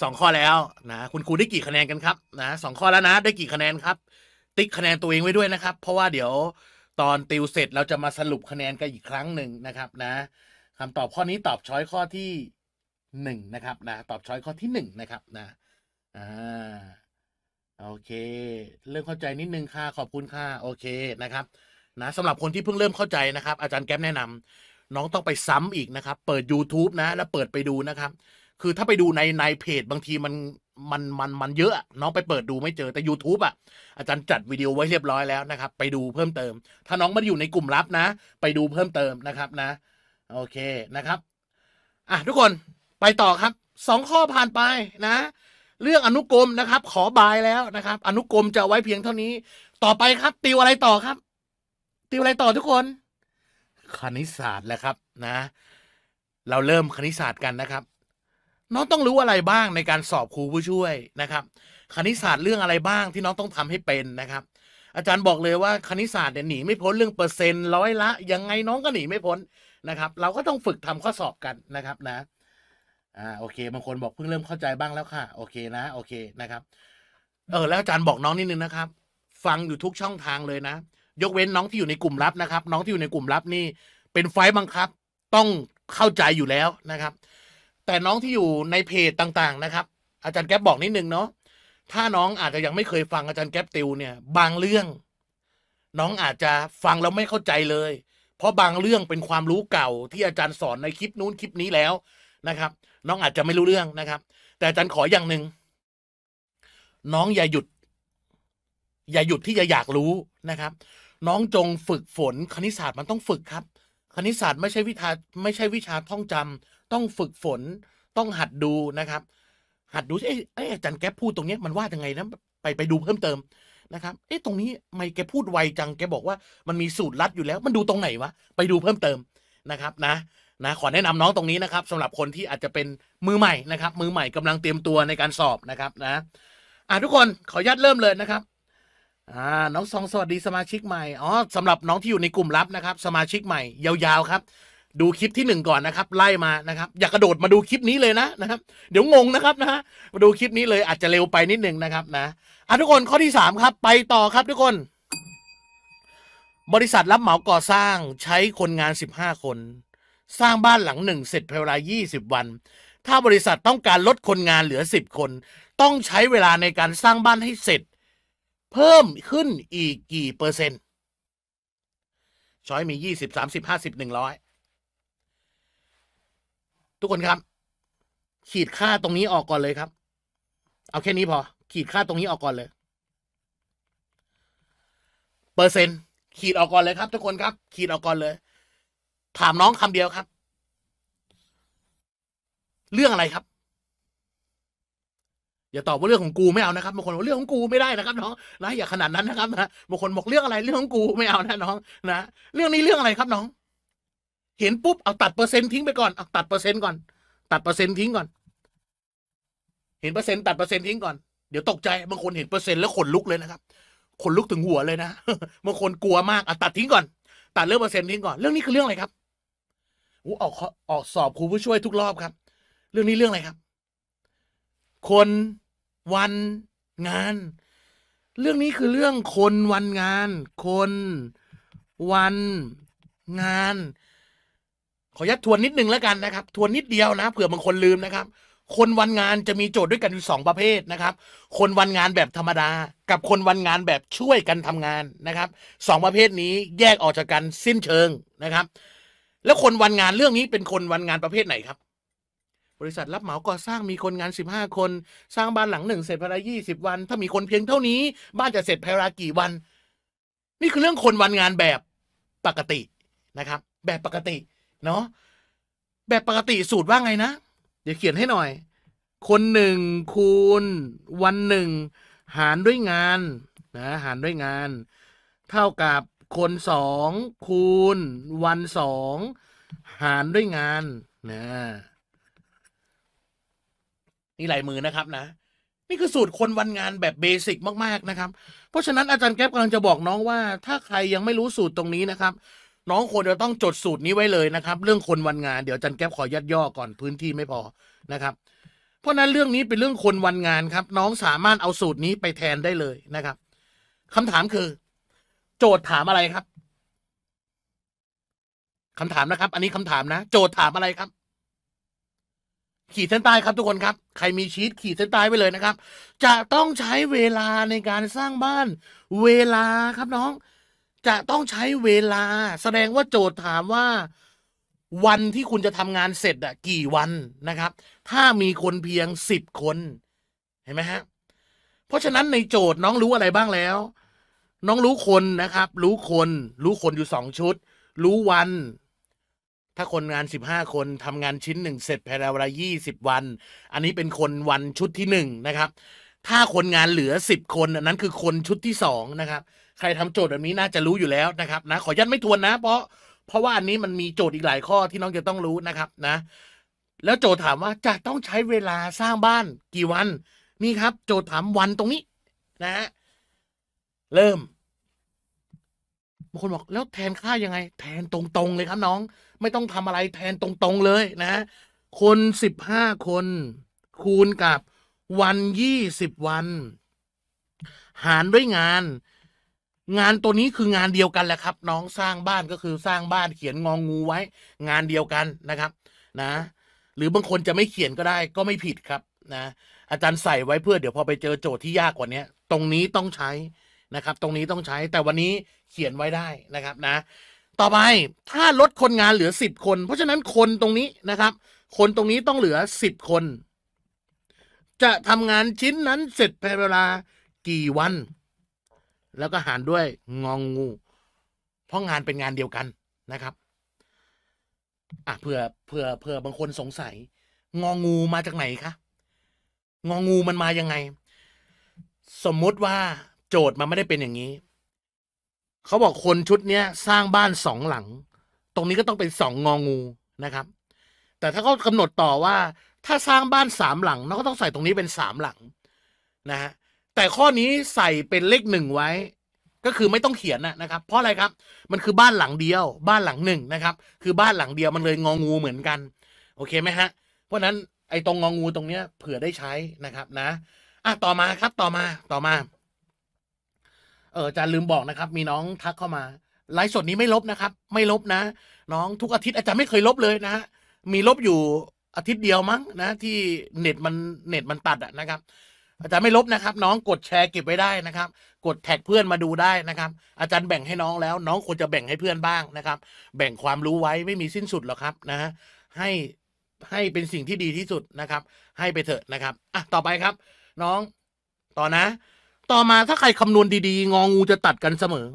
สองข้อแล้วนะ คุณครูได้กี่ คะแนนกันครับ นะสองข้อแล้วนะ ได้กี่คะแนนครับ ติ๊กคะแนนตัวเองไว้ด้วยนะครับ เพราะว่าเดี๋ยวตอนติวเสร็จเราจะมาสรุปคะแนนกันอีกครั้งหนึ่งนะครับ นะคำตอบข้อนี้ตอบช้อยข้อที่หนึ่งนะครับนะ ตอบช้อยข้อที่หนึ่งนะครับนะอ่าโอเค เรื่องเข้าใจนิดนึงค่ะขอบคุณค่ะโอเคนะครับ นะสำหรับคนที่เพิ่งเริ่มเข้าใจนะครับ อาจารย์แก๊ปแนะนำ น้องต้องไปซ้ำอีกนะครับ เปิด YouTube นะ แล้วเปิดไปดูนะครับคือถ้าไปดูในในเพจบางทีมันมันมันมันเยอะน้องไปเปิดดูไม่เจอแต่ YouTube อ่ะอาจารย์จัดวิดีโอไว้เรียบร้อยแล้วนะครับ ไปดูเพิ่มเติม ถ้าน้องไม่อยู่ในกลุ่มลับนะ ไปดูเพิ่มเติมนะครับนะ โอเคนะครับ อ่ะทุกคนไปต่อครับ สองข้อผ่านไปนะ เรื่องอนุกรมนะครับ ขอบายแล้วนะครับ อนุกรมจะไว้เพียงเท่านี้ ต่อไปครับติวอะไรต่อครับติวอะไรต่อทุกคน คณิตศาสตร์แหละครับ นะ เราเริ่มคณิตศาสตร์กันนะครับน้องต้องรู้อะไรบ้างในการสอบครูผู้ช่วยนะครับ คณิตศาสตร์เรื่องอะไรบ้างที่น้องต้องทำให้เป็นนะครับ อาจารย์บอกเลยว่าคณิตศาสตร์เนี่ยหนีไม่พ้นเรื่องเปอร์เซ็นต์ร้อยละยังไงน้องก็หนีไม่พ้นนะครับ เราก็ต้องฝึกทำข้อสอบกันนะครับนะอ่าโอเคบางคนบอกเพิ่งเริ่มเข้าใจบ้างแล้วค่ะ โอเคนะโอเคนะครับเออแล้วอาจารย์บอกน้องนิดนึงนะครับ ฟังอยู่ทุกช่องทางเลยนะ ยกเว้นน้องที่อยู่ในกลุ่มลับนะครับ น้องที่อยู่ในกลุ่มลับนี่ เป็นไฟบังคับ ต้องเข้าใจอยู่แล้วนะครับแต่น้องที่อยู่ในเพจต่างๆนะครับ อาจารย์แก๊ปบอกนิดนึงเนาะถ้าน้องอาจจะยังไม่เคยฟังอาจารย์แก๊ปติวเนี่ยบางเรื่อง น้องอาจจะฟังแล้วไม่เข้าใจเลย เพราะบางเรื่องเป็นความรู้เก่า ที่อาจารย์สอนในคลิปนู้นคลิปนี้แล้วนะครับ น้องอาจจะไม่รู้เรื่องนะครับ แต่อาจารย์ขออย่างหนึ่งน้องอย่าหยุด อย่าหยุดที่จะอยากรู้นะครับ น้องจงฝึกฝนคณิตศาสตร์มันต้องฝึกครับ คณิตศาสตร์ไม่ใช่วิชาไม่ใช่วิชาท่องจำต้องฝึกฝน ต้องหัดดูนะครับหัดดูเอ๊ะอาจารย์แกพูดตรงนี้มันว่ายังไงนะไปไปดูเพิ่มเติมนะครับ เอ๊ะตรงนี้ไม่แกพูดไวจังแกบอกว่ามันมีสูตรลัดอยู่แล้ว มันดูตรงไหนวะ ไปดูเพิ่มเติมนะครับนะนะขอแนะนำน้องตรงนี้นะครับ สำหรับคนที่อาจจะเป็นมือใหม่นะครับ มือใหม่กำลังเตรียมตัวในการสอบนะครับนะ อ่ะทุกคนขออนุญาตเริ่มเลยนะครับอ่าน้องซอง สวัสดีสมาชิกใหม่อ๋อสำหรับน้องที่อยู่ในกลุ่มลับนะครับสมาชิกใหม่ยาว ๆ ครับดูคลิปที่หนึ่งก่อนนะครับไล่มานะครับ อย่ากระโดดมาดูคลิปนี้เลยนะนะครับ เดี๋ยวงงนะครับนะมาดูคลิปนี้เลยอาจจะเร็วไปนิดนึงนะครับนะอะทุกคนข้อที่สามครับ ไปต่อครับทุกคนบริษัทรับเหมาก่อสร้างใช้คนงานสิบห้าคน สร้างบ้านหลังหนึ่ง เสร็จภายในเวลายี่สิบวัน ถ้าบริษัทต้องการลดคนงานเหลือสิบคนต้องใช้เวลาในการสร้างบ้านให้เสร็จ เพิ่มขึ้นอีกกี่ เปอร์เซ็นต์ช้อยมียี่สิบสามสิบห้าสิบหนึ่งร้อยทุกคนครับ ขีดค่าตรงนี้ออกก่อนเลยครับ เอาแค่นี้พอ ขีดค่าตรงนี้ออกก่อนเลย เปอร์เซ็นต์ขีดออกก่อนเลยครับทุกคนครับ ขีดออกก่อนเลย ถามน้องคำเดียวครับ เรื่องอะไรครับอย่าตอบว่าเรื่องของกูไม่เอานะครับบางคนบอกเรื่องของกูไม่ได้นะครับ น้องนะอย่าขนาดนั้นนะครับนะบางคนบอกเรื่องอะไร เรื่องของกูไม่เอานะน้องนะเรื่องนี้เรื่องอะไรครับน้องเห็นปุ๊บเอาตัดเปอร์เซ็นต์ทิ้งไปก่อนเอาตัดเปอร์เซ็นต์ก่อนตัดเปอร์เซ็นต์ทิ้งก่อนเห็นเปอร์เซ็นต์ตัดเปอร์เซ็นต์ทิ้งก่อน เดี๋ยวตกใจบางคนเห็นเปอร์เซ็นต์แล้วขนลุกเลยนะครับขนลุกถึงหัวเลยนะบางคนกลัวมากอ่ะตัดทิ้งก่อนตัดเรื่องเปอร์เซ็นต์ทิ้งก่อนเรื่องนี้คือเรื่องอะไรครับอูออกออกสอบครูผู้ช่วยทุกรอบครับ เรื่องนี้เรื่องอะไรครับ คนวัน งาน เรื่องนี้คือเรื่องคนวันงาน คน วันงานขอยัดทวนนิดนึงแล้วกันนะครับ ทวนนิดเดียวนะ เผื่อบางคนลืมนะครับ คนวันงานจะมีโจทย์ด้วยกันอยู่สองประเภทนะครับ คนวันงานแบบธรรมดา กับคนวันงานแบบช่วยกันทำงานนะครับสองประเภทนี้แยกออกจากกันสิ้นเชิงนะครับ แล้วคนวันงานเรื่องนี้เป็นคนวันงานประเภทไหนครับ บริษัทรับเหมาก่อสร้างมีคนงาน15คน สร้างบ้านหลังหนึ่ง เสร็จภายในยี่สิบวัน ถ้ามีคนเพียงเท่านี้ บ้านจะเสร็จภายในกี่วัน นี่คือเรื่องคนวันงานแบบปกตินะครับ แบบปกติเนาะแบบปกติสูตรว่าไงนะเดี๋ยวเขียนให้หน่อย คนหนึ่งคูณวันหนึ่งหารด้วยงานนะหารด้วยงาน เท่ากับคนสองคูณวันสองหารด้วยงานนะนี่หลายมือนะครับนะนี่คือสูตรคนวันงานแบบเบสิกมากๆนะครับ เพราะฉะนั้นอาจารย์แก๊ปกำลังจะบอกน้องว่าถ้าใครยังไม่รู้สูตรตรงนี้นะครับน้องควรจะต้องจด สูตรนี้ไว้เลยนะครับ เรื่องคนวันงานเดี๋ยวจันแก๊บขอยัดย่อก่อนพื้นที่ไม่พอนะครับ เพราะนั้นเรื่องนี้เป็นเรื่องคนวันงานครับ น้องสามารถเอาสูตรนี้ไปแทนได้เลยนะครับ คำถามคือ โจทย์ถามอะไรครับ คำถามนะครับ อันนี้คำถามนะ โจทย์ถามอะไรครับ ขีดเส้นใต้ ครับทุกคนครับ ใครมีชีตขีดเส้นใต้ไว้เลยนะครับ จะต้องใช้เวลาในการสร้างบ้านเวลาครับน้องจะต้องใช้เวลา แสดงว่าโจทย์ถามว่าวันที่คุณจะทำงานเสร็จอะกี่วันนะครับ ถ้ามีคนเพียงสิบคน เห็นไหมฮะเพราะฉะนั้นในโจทย์น้องรู้อะไรบ้างแล้ว น้องรู้คนนะครับ รู้คน รู้คนอยู่สองชุด รู้วัน ถ้าคนงานสิบห้าคนทำงานชิ้นหนึ่ง เสร็จภายในเวลายี่สิบวัน อันนี้เป็นคนวันชุดที่หนึ่งนะครับ ถ้าคนงานเหลือสิบคนนนั้นคือคนชุดที่สองนะครับใครทำโจทย์แบบนี้น่าจะรู้อยู่แล้วนะครับนะ ขอยันไม่ทวนนะเพราะเพราะว่าอันนี้มันมีโจทย์อีกหลายข้อที่น้องจะต้องรู้นะครับนะ แล้วโจทย์ถามว่าจะต้องใช้เวลาสร้างบ้านกี่วัน นี่ครับ โจทย์ถามวันตรงนี้ นะะเริ่มบางคนบอกแล้วแทนค่ายังไง แทนตรงๆเลยครับน้อง ไม่ต้องทำอะไรแทนตรง ๆเลยนะ คนสิบห้าคน คูณกับ วันยี่สิบวัน หารด้วยงานงานตัวนี้คืองานเดียวกันแหละครับ น้องสร้างบ้านก็คือสร้างบ้านเขียนงองงูไว้ งานเดียวกันนะครับนะ หรือบางคนจะไม่เขียนก็ได้ก็ไม่ผิดครับนะ อาจารย์ใส่ไว้เพื่อ เดี๋ยวพอไปเจอโจทย์ที่ยากกว่านี้ตรงนี้ต้องใช้นะครับ ตรงนี้ต้องใช้แต่วันนี้เขียนไว้ได้นะครับนะ ต่อไปถ้าลดคนงานเหลือสิบคนเพราะฉะนั้นคนตรงนี้นะครับ คนตรงนี้ต้องเหลือสิบคนจะทำงานชิ้นนั้นเสร็จภายในเวลากี่วันแล้วก็หารด้วย งองงู เพราะงานเป็นงานเดียวกันนะครับอ่ะเผื่อเผื่อเผื่อบางคนสงสัย งองงูมาจากไหนคะงองงูมันมายังไง สมมติว่าโจทย์มันไม่ได้เป็นอย่างนี้ เขาบอกคนชุดเนี้ยสร้างบ้านสองหลัง ตรงนี้ก็ต้องเป็นสองงองูนะครับ แต่ถ้าเขากำหนดต่อว่า ถ้าสร้างบ้านสามหลัง เราก็ต้องใส่ตรงนี้เป็นสามหลัง นะฮะแต่ข้อนี้ใส่เป็นเลขหนึ่งไว้ก็คือไม่ต้องเขียนนะครับ เพราะอะไรครับมันคือบ้านหลังเดียว บ้านหลังหนึ่งนะครับ คือบ้านหลังเดียวมันเลยงองูเหมือนกัน โอเคไหมฮะ เพราะนั้นไอ้ตรงงองูตรงเนี้ยเผื่อได้ใช้นะครับนะ อ่ะต่อมาครับต่อมาต่อมาเออจะลืมบอกนะครับมีน้องทักเข้ามา ไลฟ์สดนี้ไม่ลบนะครับไม่ลบนะ น้องทุกอาทิตย์อาจารย์ไม่เคยลบเลยนะฮะมีลบอยู่อาทิตย์เดียวมั้งนะ ที่เน็ตมันเน็ตมันตัดอะนะครับอาจารย์ไม่ลบนะครับ น้องกดแชร์เก็บไว้ได้นะครับ กดแท็กเพื่อนมาดูได้นะครับ อาจารย์แบ่งให้น้องแล้ว น้องควรจะแบ่งให้เพื่อนบ้างนะครับ แบ่งความรู้ไว้ไม่มีสิ้นสุดหรอกครับนะฮะให้ให้เป็นสิ่งที่ดีที่สุดนะครับ ให้ไปเถอะนะครับอ่ะต่อไปครับ น้องต่อนะ ต่อมาถ้าใครคำนวณดีๆ งองงูจะตัดกันเสมอ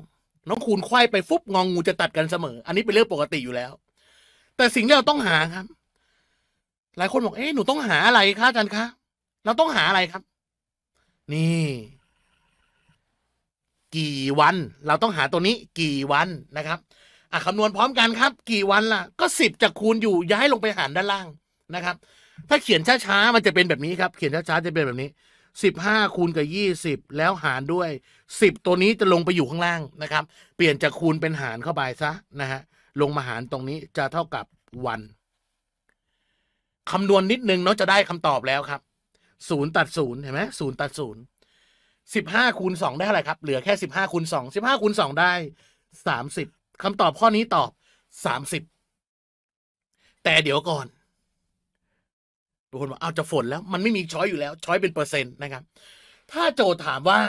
น้องคูณควายไปฟุบงองูจะตัดกันเสมอ อันนี้เป็นเรื่องปกติอยู่แล้ว แต่สิ่งที่เราต้องหาครับ หลายคนบอกเอ๊ะหนูต้องหาอะไรคะอาจารย์คะ เราต้องหาอะไรครับนี่กี่วัน เราต้องหาตัวนี้กี่วันนะครับอ่ะคำนวณพร้อมกันครับ กี่วันล่ะ ก็สิบจะคูณอยู่ ย้ายลงไปหารด้านล่างนะครับ ถ้าเขียนช้าๆ มันจะเป็นแบบนี้ครับ เขียนช้าๆจะเป็นแบบนี้สิบห้าคูณกับยี่สิบแล้วหารด้วยสิบตัวนี้จะลงไปอยู่ข้างล่างนะครับ เปลี่ยนจากคูณเป็นหารเข้าไปซะนะฮะลงมาหารตรงนี้จะเท่ากับวันคำนวณนนิดนึงเนาะจะได้คำตอบแล้วครับศูนย์ตัดศูนย์เห็นไหมศูนย์ตัดศูนย์สิบห้าคูณสองได้เท่าไหร่ครับ เหลือแค่สิบห้าคูณสองสิบห้าคูณสองได้สามสิบคำตอบข้อนี้ตอบสามสิบแต่เดี๋ยวก่อนบางคนบอกเอาจะฝนแล้ว มันไม่มีช้อยอยู่แล้ว ช้อยเป็นเปอร์เซ็นต์นะครับ ถ้าโจทย์ถามว่า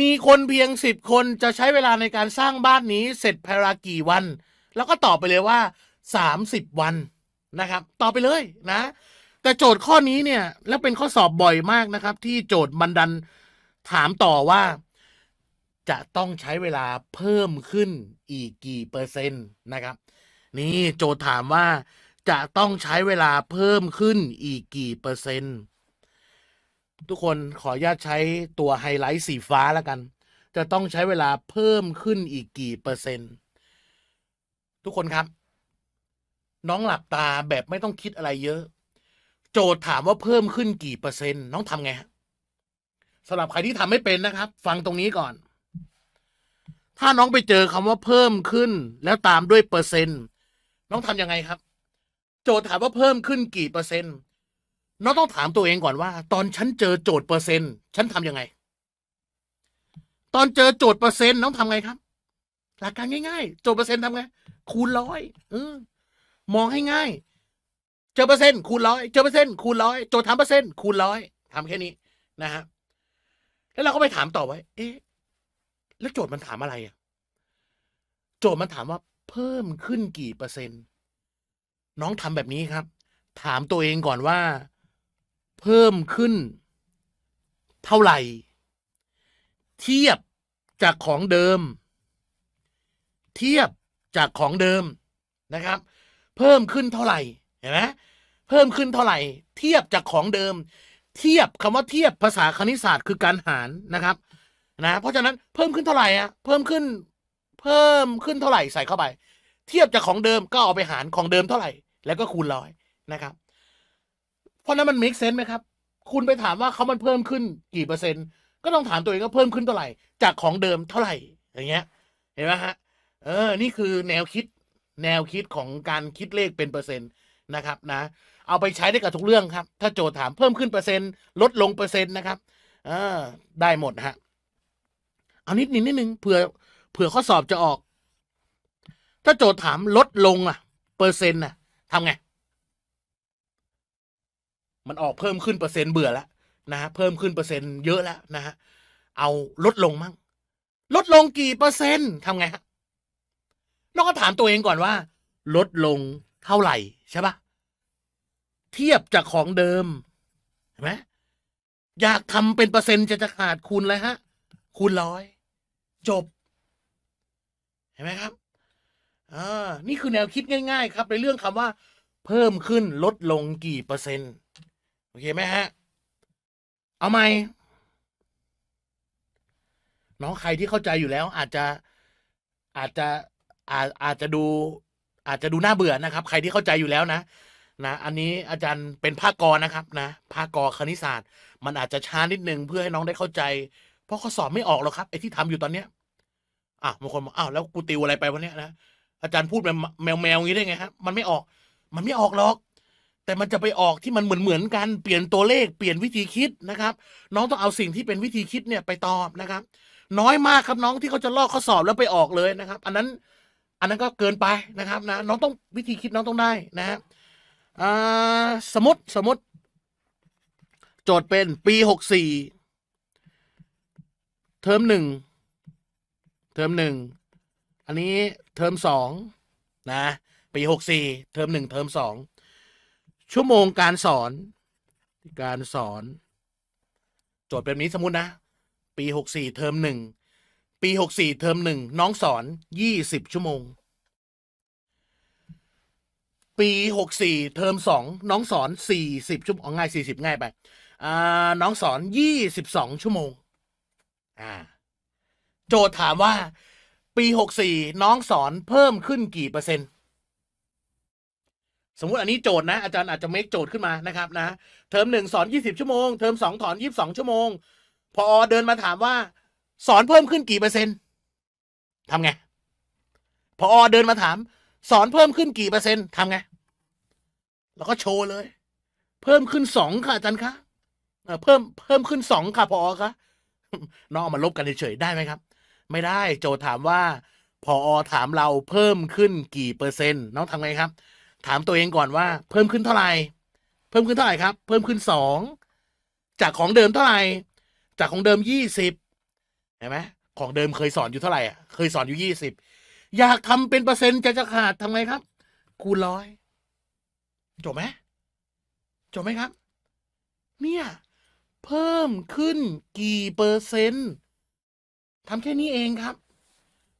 มีคนเพียงสิบคนจะใช้เวลาในการสร้างบ้านนี้ เสร็จภายในกี่วัน แล้วก็ตอบไปเลยว่าสามสิบวันนะครับตอบไปเลยนะแต่โจทย์ข้อนี้เนี่ยแล้วเป็นข้อสอบบ่อยมากนะครับ ที่โจทย์บันดันถามต่อว่า จะต้องใช้เวลาเพิ่มขึ้นอีกกี่เปอร์เซ็นต์นะครับนี่โจทย์ถามว่าจะต้องใช้เวลาเพิ่มขึ้นอีกกี่เปอร์เซ็นต์ทุกคนขออนุญาตใช้ตัวไฮไลท์สีฟ้าแล้วกัน จะต้องใช้เวลาเพิ่มขึ้นอีกกี่เปอร์เซ็นต์ทุกคนครับ น้องหลับตาแบบไม่ต้องคิดอะไรเยอะโจทย์ถามว่าเพิ่มขึ้นกี่เปอร์เซ็นต์น้องทำไงฮะสำหรับใครที่ทำไม่เป็นนะครับ ฟังตรงนี้ก่อน ถ้าน้องไปเจอคำว่าเพิ่มขึ้นแล้วตามด้วยเปอร์เซ็นต์น้องทำยังไงครับ โจทย์ถามว่าเพิ่มขึ้นกี่เปอร์เซ็นต์น้องต้องถามตัวเองก่อนว่า ตอนฉันเจอโจทย์เปอร์เซ็นต์ฉันทำยังไง ตอนเจอโจทย์เปอร์เซ็นต์ น้องทำไงครับ หลักการง่าย ๆ โจทย์เปอร์เซ็นต์ทำไงคูณร้อยเออมองให้ง่ายเจอเปอร์เซ็นต์คูณร้อยเจอเปอร์เซ็นต์คูณร้อยโจทย์ำเปอร์เซ็นต์คูณร้อยทำแค่นี้นะฮะแล้วเราก็ไปถามต่อไว้ เอ๊ะแล้วโจทย์มันถามอะไรอ่ะโจทย์มันถามว่า เพิ่มขึ้นกี่ เปอร์เซ็นต์น้องทำแบบนี้ครับ ถามตัวเองก่อนว่าเพิ่มขึ้น เท่าไหร่เทียบจากของเดิม เทียบจากของเดิมนะครับ เพิ่มขึ้นเท่าไหร่เห็นไหมเพิ่มขึ้นเท่าไหร่ เทียบจากของเดิม เทียบคำว่าเทียบภาษาคณิตศาสตร์คือการหารนะครับนะเพราะฉะนั้นเพิ่มขึ้นเท่าไหร่อ่ะเพิ่มขึ้นเพิ่มขึ้นเท่าไหร่ใส่เข้าไป เทียบจากของเดิมก็เอาไปหารของเดิมเท่าไหร่ แล้วก็คูณร้อยนะครับ เพราะนั้นมัน m a k เซนไหมครับ คุณไปถามว่าเขามันเพิ่มขึ้น กี่เปอร์เซ็นต์ก็ต้องถามตัวเองว่าเพิ่มขึ้นเท่าไหร่จากของเดิมเท่าไหร่อย่างเงี้ยเห็นไหมฮะเออ นี่คือแนวคิดแนวคิดของการคิดเลขเป็นเปอร์เซ็นต์นะครับนะ เอาไปใช้ได้กับทุกเรื่องครับ ถ้าโจทย์ถามเพิ่มขึ้นเปอร์เซ็นต์ ลดลงเปอร์เซ็นต์นะครับอได้หมดฮะเอานิดนิดนิดนึงเผื่อเผื่อข้อสอบจะออก ถ้าโจทย์ถามลดลงอะเปอร์เซ็นต์อะทำไง มันออกเพิ่มขึ้นเปอร์เซ็นต์เบื่อแล้วนะฮะเพิ่มขึ้นเปอร์เซ็นต์เยอะแล้วนะฮะเอาลดลงมั้งลดลงกี่เปอร์เซ็นต์ทำไงฮะเราก็ถามตัวเองก่อนว่า ลดลงเท่าไหร่ใช่ปะเทียบจากของเดิมเห็นไหมอยากทำเป็นเปอร์เซ็นต์ จะจะขาดคูณเลยฮะคูณร้อย จบ เห็นไหมครับอ่านี่คือแนวคิดง่ายๆครับ ในเรื่องคำว่า เพิ่มขึ้นลดลงกี่เปอร์เซ็นต์ โอเคไหมฮะ เอาไหม น้องใครที่เข้าใจอยู่แล้วอาจจะอาจจะอาอาจจะดูอาจจะดูน่าเบื่อนะครับ ใครที่เข้าใจอยู่แล้วนะ นะ อันนี้อาจารย์เป็นภาคกรนะครับนะ ภาคกรคณิตศาสตร์มันอาจจะช้านิดนึงเพื่อให้น้องได้เข้าใจ เพราะข้อสอบไม่ออกหรอกครับไอ้ที่ทำอยู่ตอนเนี้ยอ้าวบางคนบอกอ้าวแล้วกูติวอะไรไปวันเนี้ยนะอาจารย์พูดแบบแมวแมวงี้ได้ไงฮะมันไม่ออก มันไม่ออกหรอก แต่มันจะไปออกที่มันเหมือนเหมือนกันเปลี่ยนตัวเลขเปลี่ยนวิธีคิดนะครับ น้องต้องเอาสิ่งที่เป็นวิธีคิดเนี่ยไปตอบนะครับ น้อยมากครับน้องที่เขาจะลอกข้อสอบแล้วไปออกเลยนะครับ อันนั้นอันนั้นก็เกินไปนะครับนะน้องต้องวิธีคิดน้องต้องได้นะฮะสมมติสมมติโจทย์เป็นปีหกสี่เทอมหนึ่งเทอมหนึ่งอันนี้เทอมสองนะปีหกสี่เทอมหนึ่งเทอมสองชั่วโมงการสอนการสอน โจทย์เป็นนี้สมมตินะปีหกสี่เทอมหนึ่งปี 64เทอมหนึ่งน้องสอน 20 ชั่วโมง ปี 64 เทอมสองน้องสอน 40ชั่วโมงง่าย40ง่ายไปน้องสอน 22 ชั่วโมง โจทย์ถามว่า ปี 64 น้องสอนเพิ่มขึ้นกี่เปอร์เซ็นต์สมมติอันนี้โจทย์นะอาจารย์อาจจะเมคโจทย์ขึ้นมานะครับนะเทอมหนึ่งสอน 20ชั่วโมงเทอมสองถอน 22 ชั่วโมง พอเดินมาถามว่าสอนเพิ่มขึ้นกี่เปอร์เซ็นต์ ทำไงพออเดินมาถามสอนเพิ่มขึ้นกี่เปอร์เซ็นต์ ทำไงแล้วก็โชว์เลย เพิ่มขึ้นสองค่ะอาจารย์คะเพิ่ม เพิ่มขึ้นสองค่ะพอคะ น้องมาลบกันเฉยๆ ได้ไหมครับ ไม่ได้โจถามว่าพอถามเราเพิ่มขึ้นกี่ เปอร์เซ็นต์ น้องทำไงครับ ถามตัวเองก่อนว่า เพิ่มขึ้นเท่าไหร่ เพิ่มขึ้นเท่าไหร่ครับ เพิ่มขึ้นสอง จากของเดิมเท่าไหร่ จากของเดิมยี่สิบเห็นไหมของเดิมเคยสอนอยู่เท่าไหร่อ่ะเคยสอนอยู่ยี่สิบอยากทำเป็นเปอร์เซ็นต์จะจะขาดทำไงครับคูณร้อยจบไหมจบไหมครับ เนี่ยเพิ่มขึ้นกี่เปอร์เซ็นต์ทำแค่นี้เองครับ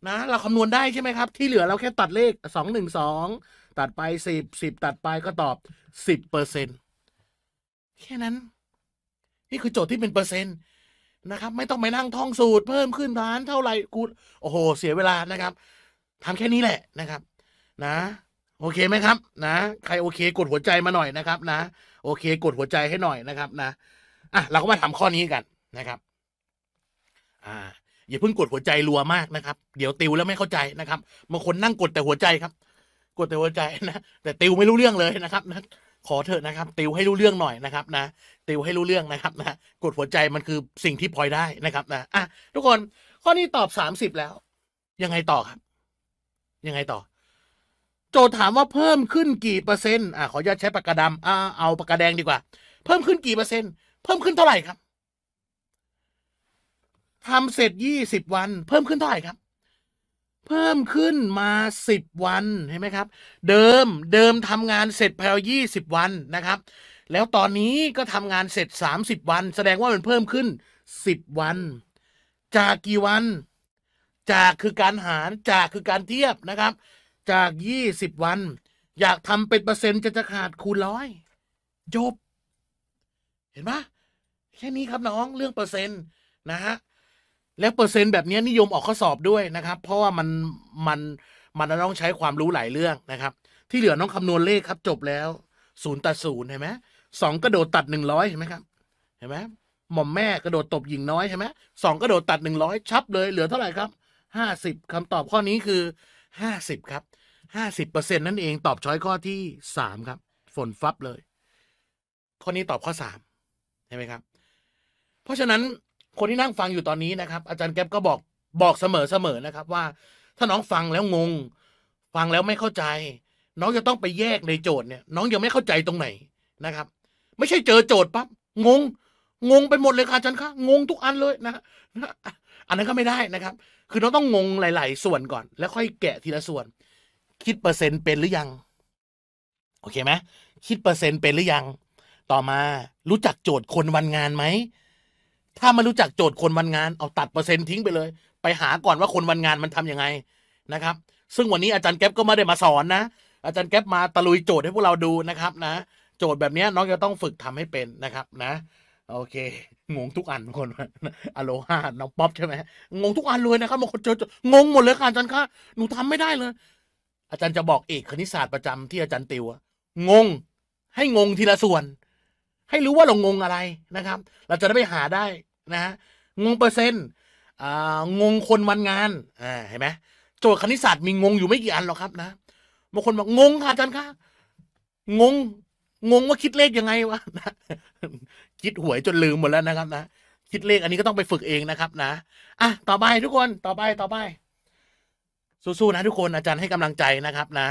นะ เราคำนวณได้ใช่ไหมครับ ที่เหลือเราแค่ตัดเลขสองหนึ่งสองตัดไปสิบสิบตัดไปก็ตอบสิบเปอร์เซ็นต์แค่นั้น นี่คือโจทย์ที่เป็นเปอร์เซ็นต์นะครับไม่ต้องไปนั่งท่องสูตร เพิ่มขึ้นร้านเท่าไหร่กูโอ้โห เสียเวลานะครับทำแค่นี้แหละนะครับ นะ โอเคไหมครับนะใครโอเค กดหัวใจมาหน่อยนะครับ นะ โอเคกดหัวใจให้หน่อยนะครับ นะอ่ะเราก็มาทำข้อนี้กันนะครับ อ่าอย่าเพิ่งกดหัวใจรัวมากนะครับ เดี๋ยวติวแล้วไม่เข้าใจนะครับบางคนนั่งกดแต่หัวใจครับ กดแต่หัวใจนะแต่ติวไม่รู้เรื่องเลยนะครับนะขอเถอะนะครับ ติวให้รู้เรื่องหน่อยนะครับนะ ติวให้รู้เรื่องนะครับนะกดหัวใจมันคือสิ่งที่พลอยได้นะครับ นะอ่ะทุกคนข้อนี้ตอบสามสิบแล้ว ยังไงต่อครับ ยังไงต่อ โจทย์ถามว่าเพิ่มขึ้นกี่เปอร์เซ็นต์อ่ะขออนุญาตใช้ปากกาดำอ่าเอาปากกาแดงดีกว่า เพิ่มขึ้นกี่เปอร์เซ็นต์เพิ่มขึ้นเท่าไหร่ครับทำเสร็จยี่สิบวัน เพิ่มขึ้นเท่าไหร่ครับเพิ่มขึ้นมาสิบวัน เห็นไหมครับ เดิมเดิมทำงานเสร็จพลยี่สิบวันนะครับ แล้วตอนนี้ก็ทำงานเสร็จส0ามิบวัน แสดงว่ามันเพิ่มขึ้นสิบวันจากกี่วัน จากคือการหารจากคือการเทียบนะครับ จากยี่สิบวัน อยากทำเป็นเปอร์เซ็นต์จะจะขาดคูณร้อยจบเห็นปะแค่นี้ครับน้องเรื่องเปอร์เซ็นต์นะฮะและเปอร์เซ็นต์แบบนี้นิยมออกข้อสอบด้วยนะครับ เพราะว่ามันมันมันต้องใช้ความรู้หลายเรื่องนะครับ ที่เหลือน้องคำนวณเลขครับจบแล้วศูนย์ตัดศูนย์เห็นไหมสองกระโดดตัดหนึ่งร้อยเห็นไหมครับเห็นไหมหม่อมแม่กระโดด ตบหญิง น้อยใช่ไหมสองกระโดด ตัดหนึ่งร้อยชับเลย เหลือเท่าไหร่ครับห้าสิบคำตอบข้อนี้คือห้าสิบครับห้าสิบเปอร์เซ็นต์นั่นเองตอบช้อยข้อที่สามครับ ฝนฟับเลย ข้อนี้ตอบข้อสามใช่ไหมครับเพราะฉะนั้นคนที่นั่งฟังอยู่ตอนนี้นะครับ อาจารย์แก๊ปก็บอกบอกเสมอเสมอนะครับ ว่าถ้าน้องฟังแล้วงง ฟังแล้วไม่เข้าใจ น้องจะต้องไปแยกในโจทย์เนี่ย น้องยังไม่เข้าใจตรงไหนนะครับ ไม่ใช่เจอโจทย์ปั๊บงงงงไปหมดเลยค่ะอาจารย์คะงงทุกอันเลยนะนะอันนั้นก็ไม่ได้นะครับ คือน้องต้องงงหลาย ๆ ส่วนก่อน แล้วค่อยแกะทีละส่วน คิดเปอร์เซ็นต์เป็นหรือยัง โอเคไหมคิดเปอร์เซ็นต์เป็นหรือยัง ต่อมารู้จักโจทย์คนวันงานไหมถ้าไม่รู้จักโจทย์คนวันงานเอาตัดเปอร์เซ็นต์ทิ้งไปเลย ไปหาก่อนว่าคนวันงานมันทํำยังไงนะครับ ซึ่งวันนี้อาจารย์แก๊ปก็ไม่ได้มาสอนนะ อาจารย์แก๊ปมาตะลุยโจทย์ให้พวกเราดูนะครับนะ โจทย์แบบนี้น้องจะต้องฝึกทำให้เป็นนะครับ นะโอเค งงทุกอันคน อโลฮาน้องป๊อปใช่ไหมงงทุกอันเลยนะครับบางคนเจองงหมดเลยค่ะอาจารย์คะหนูทำไม่ได้เลย อาจารย์จะบอกเอกคณิตศาสตร์ประจำที่อาจารย์ติวงง ให้งงทีละส่วนให้รู้ว่าเรางงอะไรนะครับ เราจะได้ไปหาได้นะฮะงงเปอร์เซ็นต์งงคนวันงานเห็นไหมโจทย์คณิตศาสตร์มีงงอยู่ไม่กี่อันหรอกครับนะบางคนบอกงงค่ะอาจารย์คะงง งงว่าคิดเลขยังไงวะนะคิดหวยจนลืมหมดแล้วนะครับนะคิดเลขอันนี้ก็ต้องไปฝึกเองนะครับ นะอ่ะต่อไปทุกคนต่อไปต่อไปสู้ๆ นะทุกคนอาจารย์ให้กำลังใจนะครับ นะ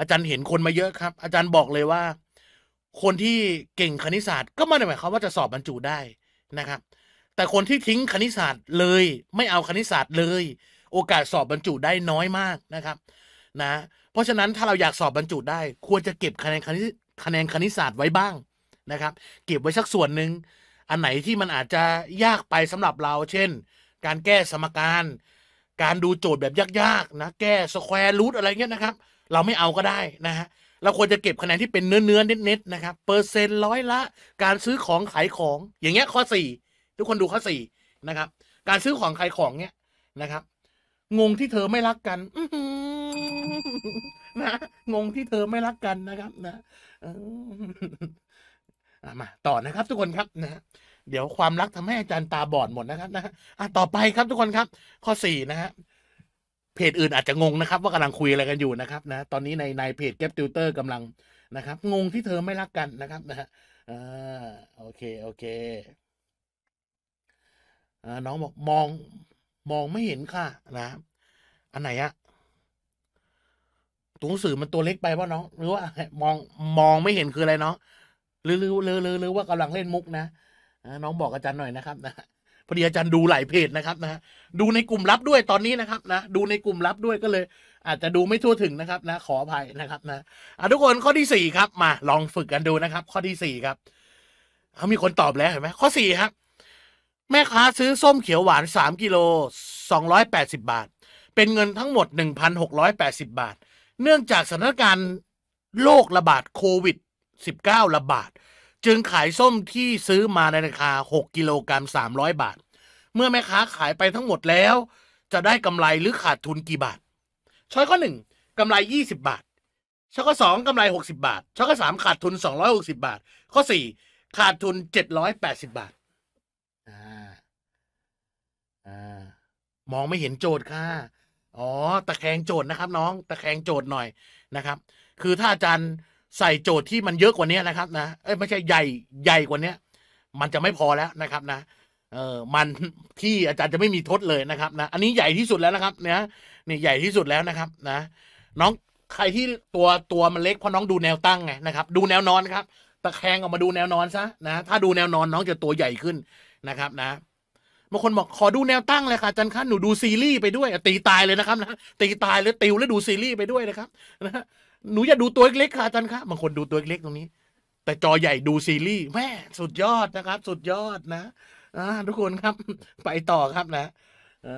อาจารย์เห็นคนมาเยอะครับ อาจารย์บอกเลยว่าคนที่เก่งคณิตศาสตร์ก็ไม่ได้หมายความว่าจะสอบบรรจุได้นะครับ แต่คนที่ทิ้งคณิตศาสตร์เลย ไม่เอาคณิตศาสตร์เลยโอกาสสอบบรรจุได้น้อยมากนะครับนะ เพราะฉะนั้นถ้าเราอยากสอบบรรจุได้ ควรจะเก็บคะแนนคณิตคะแนนคณิตศาสตร์ไว้บ้างนะครับ เก็บไว้สักส่วนหนึ่งอันไหนที่มันอาจจะยากไปสำหรับเรา เช่น การแก้สมการ การดูโจทย์แบบยากๆนะแก้สแควร์รูทอะไรเงี้ยนะครับ เราไม่เอาก็ได้นะฮะเราควรจะเก็บคะแนนที่เป็นเนื้อเนื้อเน็ตๆนะครับ เปอร์เซ็นต์ร้อยละ การซื้อของขายของ อย่างเงี้ยข้อสี่ทุกคนดูข้อสี่นะครับ การซื้อของขายของเนี้ยนะครับ งงที่เธอไม่รักกันนะ งงที่เธอไม่รักกันนะครับนะมา ต่อนะครับทุกคนครับนะเดี๋ยวความรักทำให้อาจารย์ตาบอดหมดนะครับ นะ อ่ะต่อไปครับ ทุกคนครับ ข้อสี่นะฮะเพจอื่นอาจจะงงนะครับว่ากำลังคุยอะไรกันอยู่นะครับ นะ ตอนนี้ในในเพจแก็บติวเตอร์กำลังนะครับงงที่เธอไม่รักกันนะครับนะฮะโอเค โอเคอ่าน้องบอกมอง มองไม่เห็นค่ะ นะ อันไหนอะตัวหนังสือมันตัวเล็กไปว่าน้องหรือว่ามองมองไม่เห็นคืออะไรเนาะหรือหรือหรือหรือว่ากำลังเล่นมุก นะน้องบอกอาจารย์หน่อยนะครับนะพอดีอาจารย์ดูหลายเพจนะครับนะ ดูในกลุ่มลับด้วยตอนนี้นะครับ นะ ดูในกลุ่มลับด้วยก็เลยอาจจะดูไม่ทั่วถึงนะครับนะ ขออภัยนะครับนะอะทุกคนข้อที่สี่ครับมาลองฝึกกันดูนะครับ ข้อที่สี่ครับเขามีคนตอบแล้วเห็นไหมข้อสี่ครับ แม่ค้าซื้อส้มเขียวหวานสามกิโลสองร้อยแปดสิบบาท เป็นเงินทั้งหมดหนึ่งพัหกร้อยแปดสิบบาท เนื่องจากสถานการณ์โรคระบาดโควิด -19 ระบาดจึงขายส้มที่ซื้อมาในราคา 6กิโลกรัม300 บาท เมื่อแม่ค้าขายไปทั้งหมดแล้ว จะได้กำไรหรือขาดทุนกี่บาทช้อยข้อ1กำไร 20 บาท ช้อยข้อ2กำไร 60 บาท ช้อยข้อ3ขาดทุน 260 บาท ข้อ4ขาดทุน 780 บาทมองไม่เห็นโจทย์ค่ะอ๋อ ตะแคงโจทย์นะครับน้อง ตะแคงโจทย์หน่อยนะครับ คือถ้าอาจารย์ใส่โจทย์ที่มันเยอะกว่านี้นะครับ นะ เอ้ยไม่ใช่ใหญ่ใหญ่กว่านี้มันจะไม่พอแล้วนะครับนะเออมันที่อาจารย์จะไม่มีทดเลยนะครับนะอันนี้ใหญ่ที่สุดแล้วนะครับเนี่ยนี่ใหญ่ที่สุดแล้วนะครับนะ น้องใครที่ตัวตัวมันเล็กเพราะน้องดูแนวตั้งไงนะครับ ดูแนวนอนครับตะแคงออกมาดูแนวนอนซะนะ ถ้าดูแนวนอนน้องจะตัวใหญ่ขึ้นนะครับนะบางคนบอกขอดูแนวตั้งเลยค่ะอาจารย์คะหนูดูซีรีส์ไปด้วยตีตายเลยนะครับนะตีตายเลยติวแล้วดูซีรีส์ไปด้วยนะครับ นะหนูอย่าดูตัวเล็กๆค่ะอาจารย์คะบางคนดูตัวเล็กตรงนี้ แต่จอใหญ่ดูซีรีส์แม่สุดยอดนะครับ สุดยอดนะอ่าทุกคนครับ ไปต่อครับนะเอ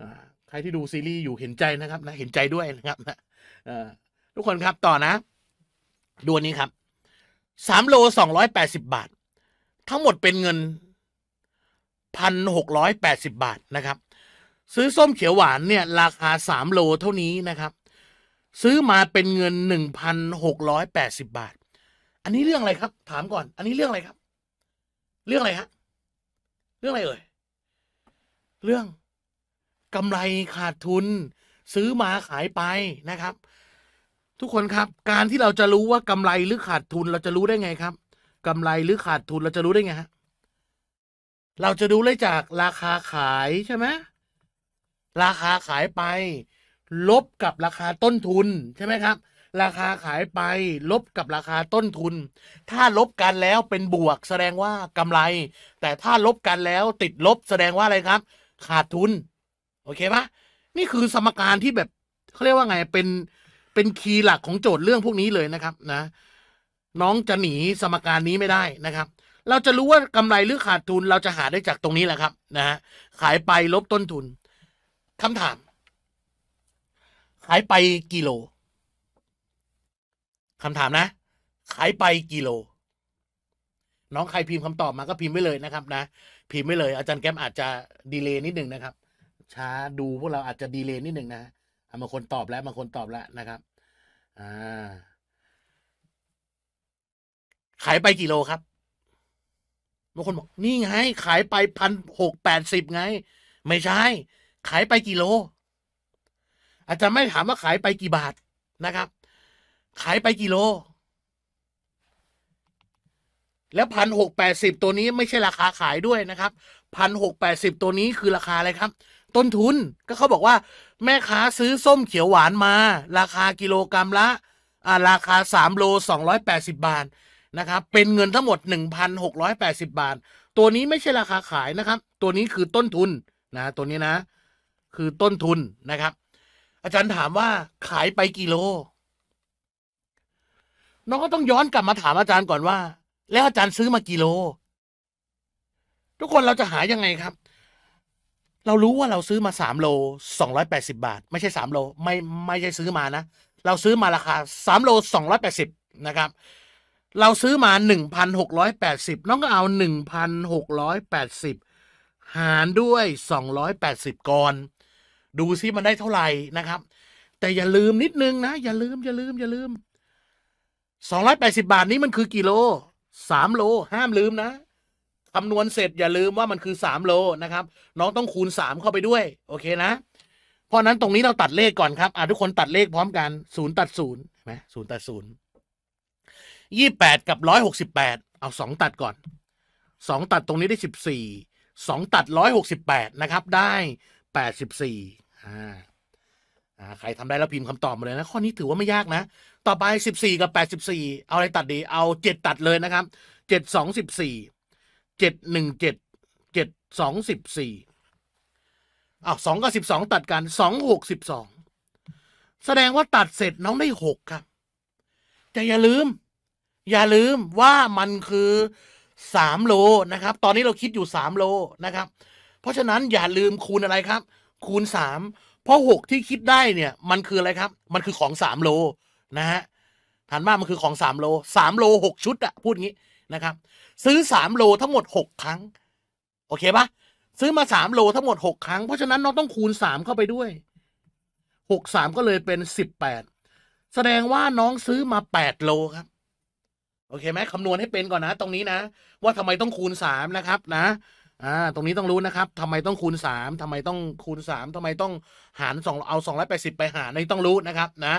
อ่าใครที่ดูซีรีส์อยู่เห็นใจนะครับ นะเห็นใจด้วยนะครับนะทุกคนครับต่อนะ ดูนนี้ครับสามโลสองร้อยแปดสิบบาท ทั้งหมดเป็นเงินพันหกร้อยแปดสิบบาทนะครับ ซื้อส้มเขียวหวานเนี่ยราคาสามโลเท่านี้นะครับซื้อมาเป็นเงิน 1,680 บาท อันนี้เรื่องอะไรครับ ถามก่อน อันนี้เรื่องอะไรครับ เรื่องอะไรฮะ เรื่องอะไรเอ่ย เรื่องกำไรขาดทุน ซื้อมาขายไปนะครับ ทุกคนครับ การที่เราจะรู้ว่ากำไรหรือขาดทุนเราจะรู้ได้ไงครับกำไรหรือขาดทุนเราจะรู้ได้ไงฮะเราจะดูได้จากราคาขายใช่ไหมราคาขายไปลบกับราคาต้นทุนใช่ไหมครับ ราคาขายไป ลบกับราคาต้นทุน ถ้าลบกัน แล้วเป็นบวก แสดงว่ากำไร แต่ถ้าลบกันแล้วติดลบแสดงว่า อะไร ครับ ขาดทุนโอเคปะนี่คือสมการที่แบบเขาเรียกว่าไงเป็นเป็นคีย์หลักของโจทย์เรื่องพวกนี้เลยนะครับนะน้องจะหนีสมการนี้ไม่ได้นะครับ เราจะรู้ว่ากำไรหรือขาดทุนเราจะหาได้จากตรงนี้แหละครับนะขายไปลบต้นทุน คำถามขายไปกิโล คำถามนะ ขายไปกิโล น้องใครพิมพ์คำตอบมาก็พิมพ์ไว้เลยนะครับ นะ พิมพ์ไว้เลย อาจารย์แก้มอาจจะดีเลย์นิดหนึ่งนะครับ ช้าดูพวกเราอาจจะดีเลย์นิดหนึ่งนะบางคนตอบ แล้วบางคนตอบแล้วนะครับอ่าขายไปกี่โลครับบางคนบอกนี่ไงขายไปพันหกแปดสิบไง ไม่ใช่ ขายไปกี่โลอาจจะไม่ถาม ว่า ขายไปกี่บาทนะครับ ขายไปกี่โล แล้วพันหกแปดสิบตัวนี้ไม่ใช่ราคาขายด้วยนะครับ พันหกแปดสิบตัวนี้คือราคาอะไรครับ ต้นทุนก็เขาบอกว่า แม่ค้าซื้อส้มเขียวหวานมา ราคากิโลกรรัมละอ่าราคาสามโลสองร้อยแปดสิบบาทนะครับ เป็นเงินทั้งหมดหนึ่งพันหกร้อยแปดสิบบาท ตัวนี้ไม่ใช่ราคาขายนะครับ ตัวนี้คือต้นทุนนะ ตัวนี้นะ คือต้นทุนนะครับอาจารย์ถามว่าขายไปกี่โล น้องก็ต้องย้อนกลับมาถามอาจารย์ก่อนว่า แล้วอาจารย์ซื้อมากี่โล ทุกคนเราจะหายังไงครับ เรารู้ว่าเราซื้อมาสามโลสองร้อยแปดสิบาท ไม่ใช่สามโล ไม่ไม่ใช่ซื้อมานะเราซื้อมาราคาสามโลสองร้อยแปดสิบนะครับ เราซื้อมาหนึ่งพันหกร้อยแปดสิบน้องก็เอาหนึ่งพันหกร้อยแปดสิบหารด้วยสองร้อยแปดสิบก่อนดูซิมันได้เท่าไหร่นะครับ แต่อย่าลืมนิดนึงนะ อย่าลืม อย่าลืมอย่าลืมสองร้อยแปดสิบาทนี้มันคือกิโลสามโล ห้ามลืมนะคำนวณเสร็จอย่าลืมว่ามันคือสามโลนะครับ น้องต้องคูณสามเข้าไปด้วยโอเคนะ เพราะนั้นตรงนี้เราตัดเลขก่อนครับอ่ะทุกคนตัดเลขพร้อมกันศูนย์ตัดศูนย์ไหมศูนย์ตัดศูนย์ยี่แปดกับร้อยหกสิบแปดเอาสองตัดก่อนสองตัดตรงนี้ได้สิบสี่สองตัดร้อยหกสิบแปดนะครับ ได้แปดสิบสี่อ่าใครทำได้แล้วพิมพ์คำตอบมาเลยนะ ข้อนี้ถือว่าไม่ยากนะ ต่อไปสิบสี่กับแปดสิบสี่เอาอะไรตัดดี เอาเจ็ดตัดเลยนะครับเจ็ดสองสิบสี่เจ็ดหนึ่งเจ็ดเจ็ดสองสิบสี่อ้าวสองกับสิบสองตัดกันสองหกสิบสองแสดงว่าตัดเสร็จน้องได้หกครับจะอย่าลืม อย่าลืมว่ามันคือสามโลนะครับ ตอนนี้เราคิดอยู่สามโลนะครับ เพราะฉะนั้นอย่าลืมคูณอะไรครับคูณสาม เพราะหกที่คิดได้เนี่ย มันคืออะไรครับ มันคือของสามโล นะฮะฐานบ้านมันคือของสามโลสามโลหกชุดอะพูดงี้นะครับ ซื้อสามโลทั้งหมดหกครั้งโอเคปะซื้อมาสามโลทั้งหมดหกครั้งเพราะฉะนั้นน้องต้องคูณสามเข้าไปด้วยหกสามก็เลยเป็นสิบแปดแสดงว่าน้องซื้อมาแปดโลครับโอเคไหมคำนวณให้เป็นก่อนนะ ตรงนี้นะ ว่าทำไมต้องคูณสามนะครับ นะอ่า ตรงนี้ต้องรู้นะครับทำไมต้องคูณ 3ทำไมต้องคูณ3ทำไมต้องหาร2เอา 280 ไปหารนี่ต้องรู้นะครับ นะ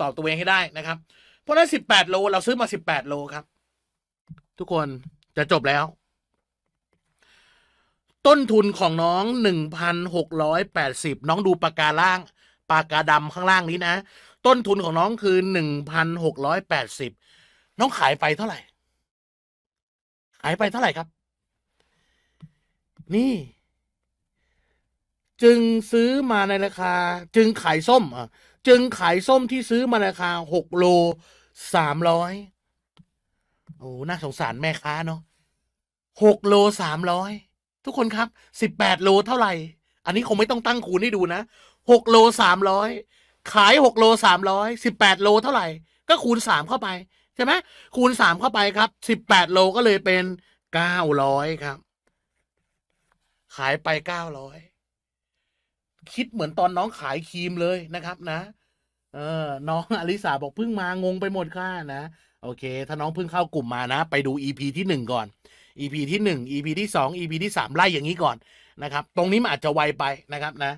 ตอบตัวเองให้ได้นะครับ เพราะนั้น18 โล เราซื้อมา 18 โลครับ ทุกคนจะจบแล้ว ต้นทุนของน้อง 1,680 น้องดูปากกาล่าง ปากกาดำข้างล่างนี้นะ ต้นทุนของน้องคือ 1,680 น้องขายไปเท่าไหร่ ขายไปเท่าไหร่ครับนี่จึงซื้อมาในราคาจึงขายส้มอ่ะ จึงขายส้มที่ซื้อมาราคาหกโลสามร้อยโอ้น่าสงสารแม่ค้าเนาะหกโลสามร้อยทุกคนครับสิบแปดโลเท่าไหร่ อันนี้คงไม่ต้องตั้งคูณให้ดูนะหกโลสามร้อยขายหกโลสามร้อยสิบแปดโลเท่าไหร่ ก็คูณสามเข้าไปใช่ไหมคูณสามเข้าไปครับสิบแปดโลก็เลยเป็นเก้าร้อยครับขายไปเก้าร้อยคิดเหมือนตอนน้องขายครีมเลยนะครับนะ เออน้องอลิสาบอกเพิ่งมางงไปหมดค่านะโอเค ถ้าน้องเพิ่งเข้ากลุ่มมานะ ไปดู EP ที่หนึ่งก่อน EP ที่หนึ่ง EP ที่สอง EP ที่สามไล่อย่างนี้ก่อนนะครับตรงนี้มันอาจจะไวไปนะครับ นะ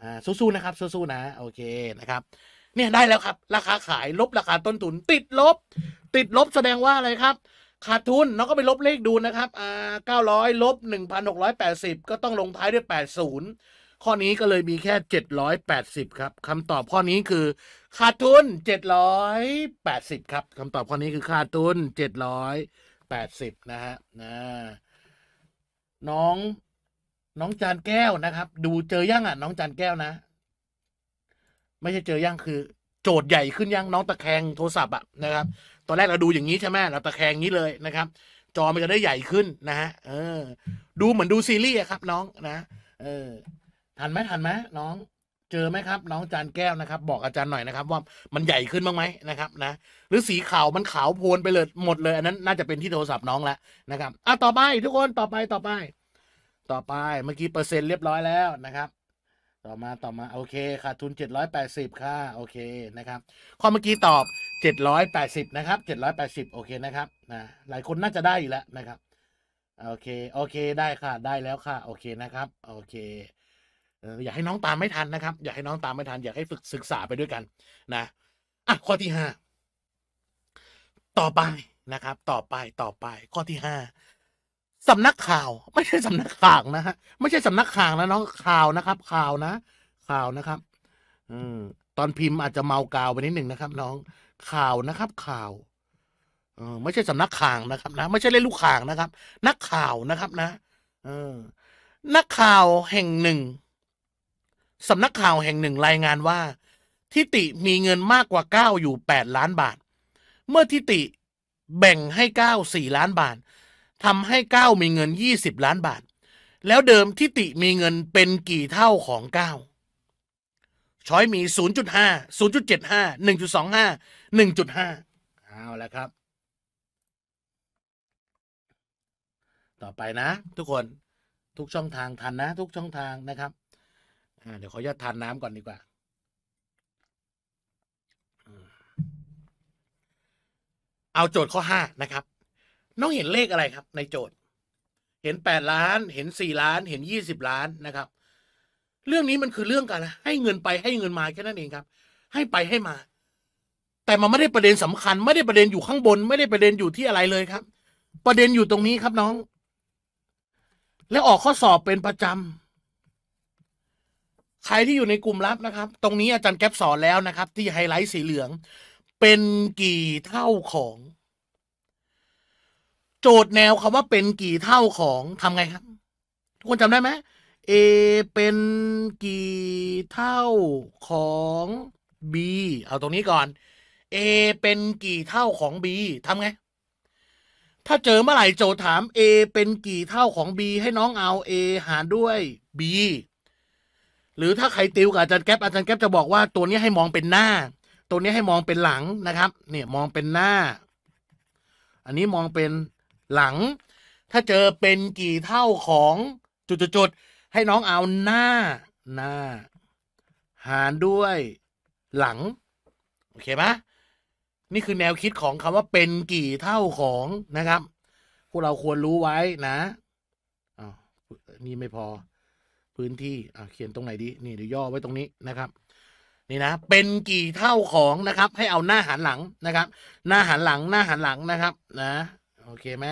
อ่าสู้ๆนะครับ สู้ๆนะโอเคนะครับ เนี่ยได้แล้วครับ ราคาขายลบราคาต้นทุน ติดลบ ติดลบแสดงว่าอะไรครับขาดทุนน้องก็ไปลบเลขดูนะครับ อ่า900 ลบ 1,680 ก็ต้องลงท้ายด้วย 80 ข้อนี้ก็เลยมีแค่ 780 ครับคำตอบข้อนี้คือขาดทุน 780 ครับคำตอบข้อนี้คือขาดทุน 780 นะฮะนะ น้อง น้องจานแก้วนะครับ ดูเจอยังอ่ะ น้องจานแก้วนะ ไม่ใช่เจอยังคือ โจทย์ใหญ่ขึ้นยังน้องตะแคงโทรศัพท์อ่ะนะครับตอนแรกเราดูอย่างนี้ใช่ไหม เราตะแคงนี้เลยนะครับ จอมันจะได้ใหญ่ขึ้นนะฮะ เออ ดูเหมือนดูซีรีส์ครับ น้องนะ เออ ทันไหมทันไหมน้อง เจอไหมครับ น้องจานแก้วนะครับ บอกอาจารย์หน่อยนะครับว่ามันใหญ่ขึ้นบ้างไหมนะครับ นะ หรือสีขาวมันขาวโพลนไปเลยหมดเลยอันนั้น น่าจะเป็นที่โทรศัพท์น้องแล้วนะครับ อ่ะต่อไปทุกคนต่อไปต่อไป ต่อไป เมื่อกี้เปอร์เซ็นต์เรียบร้อยแล้วนะครับต่อมาต่อมาโอเคขาดทุน780ค่ะโอเคนะครับ ข้อเมื่อกี้ตอบ780นะครับ780โอเคนะครับนะหลายคนน่าจะได้อยู่แล้วนะครับ โอเคโอเคได้ค่ะได้แล้วค่ะ โอเคนะครับโอเคอย่าให้น้องตามไม่ทันนะครับอย่าให้น้องตามไม่ทัน อยากให้ฝึกศึกษาไปด้วยกันนะอ่ะข้อที่ห้าต่อไปนะครับ ต่อไปต่อไป ข้อที่ห้าสำนักข่าวไม่ใช่สำนักข่าวนะฮะไม่ใช่สำนักข่าวนะน้องข่าวนะครับ ข่าวนะข่าวนะครับ อืมตอนพิมพ์อาจจะเมากาวไปนิดหนึ่งนะครับ น้อง ข่าวนะครับ ข่าวเออไม่ใช่สำนักข่าวนะครับ นะไม่ใช่เล่นลูกข่าวนะครับ นักข่าวนะครับ นะ เออนักข่าวแห่งหนึ่งสำนักข่าวแห่งหนึ่งรายงานว่าทิติมีเงินมากกว่าก้าวอยู่แปดล้านบาท เมื่อทิติแบ่งให้ก้าวสี่ล้านบาททำให้ก้าวมีเงิน 20 ล้านบาท แล้วเดิมทิติมีเงินเป็นกี่เท่าของก้าวช้อยมี 0.5 0.75 1.25 1.5เอาแล้วครับ ต่อไปนะทุกคนทุกช่องทางทันนะทุกช่องทางนะครับ เดี๋ยวขออนุญาตทานน้ำก่อนดีกว่า เอาโจทย์ข้อห้านะครับน้องเห็นเลขอะไรครับ ในโจทย์ เห็นแปดล้าน เห็นสี่ล้าน เห็นยี่สิบล้านนะครับ เรื่องนี้มันคือเรื่องการให้เงินไปให้เงินมาแค่นั้นเองครับ ให้ไปให้มา แต่มันไม่ได้ประเด็นสำคัญ ไม่ได้ประเด็นอยู่ข้างบนไม่ได้ประเด็นอยู่ที่อะไรเลยครับ ประเด็นอยู่ตรงนี้ครับน้อง และออกข้อสอบเป็นประจำใครที่อยู่ในกลุ่มลับนะครับ ตรงนี้อาจารย์แก๊ปสอนแล้วนะครับ ที่ไฮไลท์สีเหลือง เป็นกี่เท่าของโจทย์แนวคำว่าเป็นกี่เท่าของ ทำไงครับทุกคนจำได้ไหมอเป็นกี่เท่าของ B เอาตรงนี้ก่อน A เป็นกี่เท่าของ B ทำไง ถ้าเจอเมื่อไหร่โจทย์ถาม A เป็นกี่เท่าของ B ให้น้องเอา A หารด้วย B หรือถ้าใครติวกับอาจารย์แก๊ปอาจารย์แก๊ปจะบอกว่า ตัวนี้ให้มองเป็นหน้า ตัวนี้ให้มองเป็นหลังนะครับ เนี่ยมองเป็นหน้า อันนี้มองเป็นหลัง ถ้าเจอเป็นกี่เท่าของ จุดๆให้น้องเอาหน้าหน้าหารด้วย หลังโอเคไหมนี่คือแนวคิดของคำว่าเป็นกี่เท่าของนะครับ พวกเราควรรู้ไว้นะอนี่ไม่พอ พื้นที่อเขียนตรงไหนดี นี่เดี๋ยวย่อไว้ตรงนี้นะครับ นี่นะ เป็นกี่เท่าของนะครับ ให้เอาหน้าหันหลังนะครับ หน้าหันหลังหน้าหันหลังนะครับ นะโอเคไหม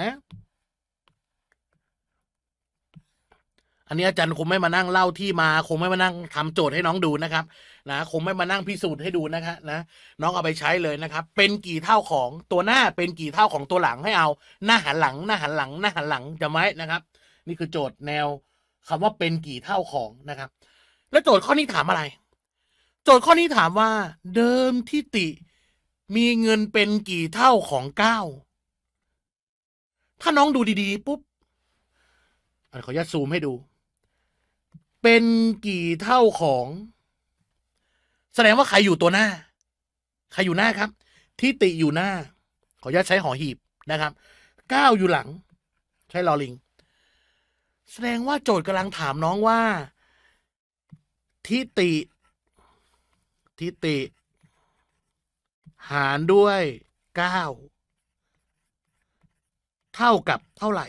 อันนี้อาจารย์คงไม่มานั่งเล่าที่มา คงไม่มานั่งทำโจทย์ให้น้องดูนะครับ นะคงไม่มานั่งพิสูจน์ให้ดูนะครับนะน้องเอาไปใช้เลยนะครับ เป็นกี่เท่าของตัวหน้าเป็นกี่เท่าของตัวหลังให้เอา หน้าหันหลัง หน้าหันหลัง หน้าหันหลังจะไหมนะครับ นี่คือโจทย์แนวคำว่าเป็นกี่เท่าของนะครับ แล้วโจทย์ข้อนี้ถามอะไร โจทย์ข้อนี้ถามว่า เดิมที่ติมีเงินเป็นกี่เท่าของเก้าถ้าน้องดูดีๆปุ๊บอันขออนุญาตซูมให้ดู เป็นกี่เท่าของ แสดงว่า ใครอยู่ตัวหน้า ใครอยู่หน้าครับ ทิติอยู่หน้า ขออนุญาตใช้หอหีบนะครับก้าวอยู่หลัง ใช้ลอลิง แสดงว่าโจทย์กำลังถามน้องว่า ทิติ ทิติ หารด้วยเก้าเท่ากับเท่าไหร่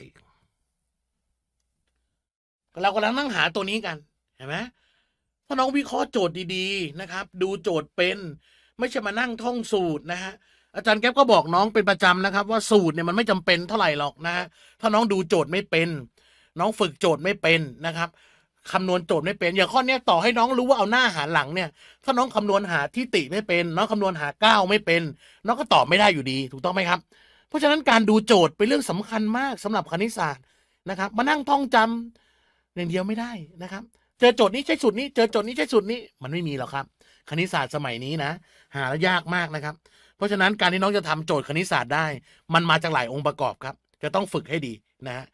เรากำลังนั่งหาตัวนี้กันเห็นไหมถ้าน้องวิเคราะห์โจทย์ดีๆนะครับ ดูโจทย์เป็น ไม่ใช่มานั่งท่องสูตรนะฮะอาจารย์แก๊ปก็บอกน้องเป็นประจำนะครับ ว่าสูตรเนี่ยมันไม่จำเป็นเท่าไหร่หรอกนะฮะถ้าน้องดูโจทย์ไม่เป็น น้องฝึกโจทย์ไม่เป็นนะครับคำนวณโจทย์ไม่เป็น อย่างข้อนี้ต่อให้น้องรู้ว่าเอาหน้าหาหลังเนี่ย ถ้าน้องคำนวณหาทิฏฐิไม่เป็น น้องคำนวณหาเก้าไม่เป็นน้องก็ตอบไม่ได้อยู่ดี ถูกต้องไหมครับราะฉะนั้น การดูโจทย์เป็นเรื่องสำคัญมากสำหรับคณิตศาสตร์นะครับ มานั่งท่องจำอย่างเดียวไม่ได้นะครับ เจอโจทย์นี้ใช่สุดนี้ เจอโจทย์นี้ใช่สุดนี้มันไม่มีหรอกครับ คณิตศาสตร์สมัยนี้นะ หาแล้วยากมากนะครับ เพราะฉะนั้นการที่น้องจะทำโจทย์คณิตศาสตร์ได้ มันมาจากหลายองค์ประกอบครับ จะต้องฝึกให้ดีนะฮะ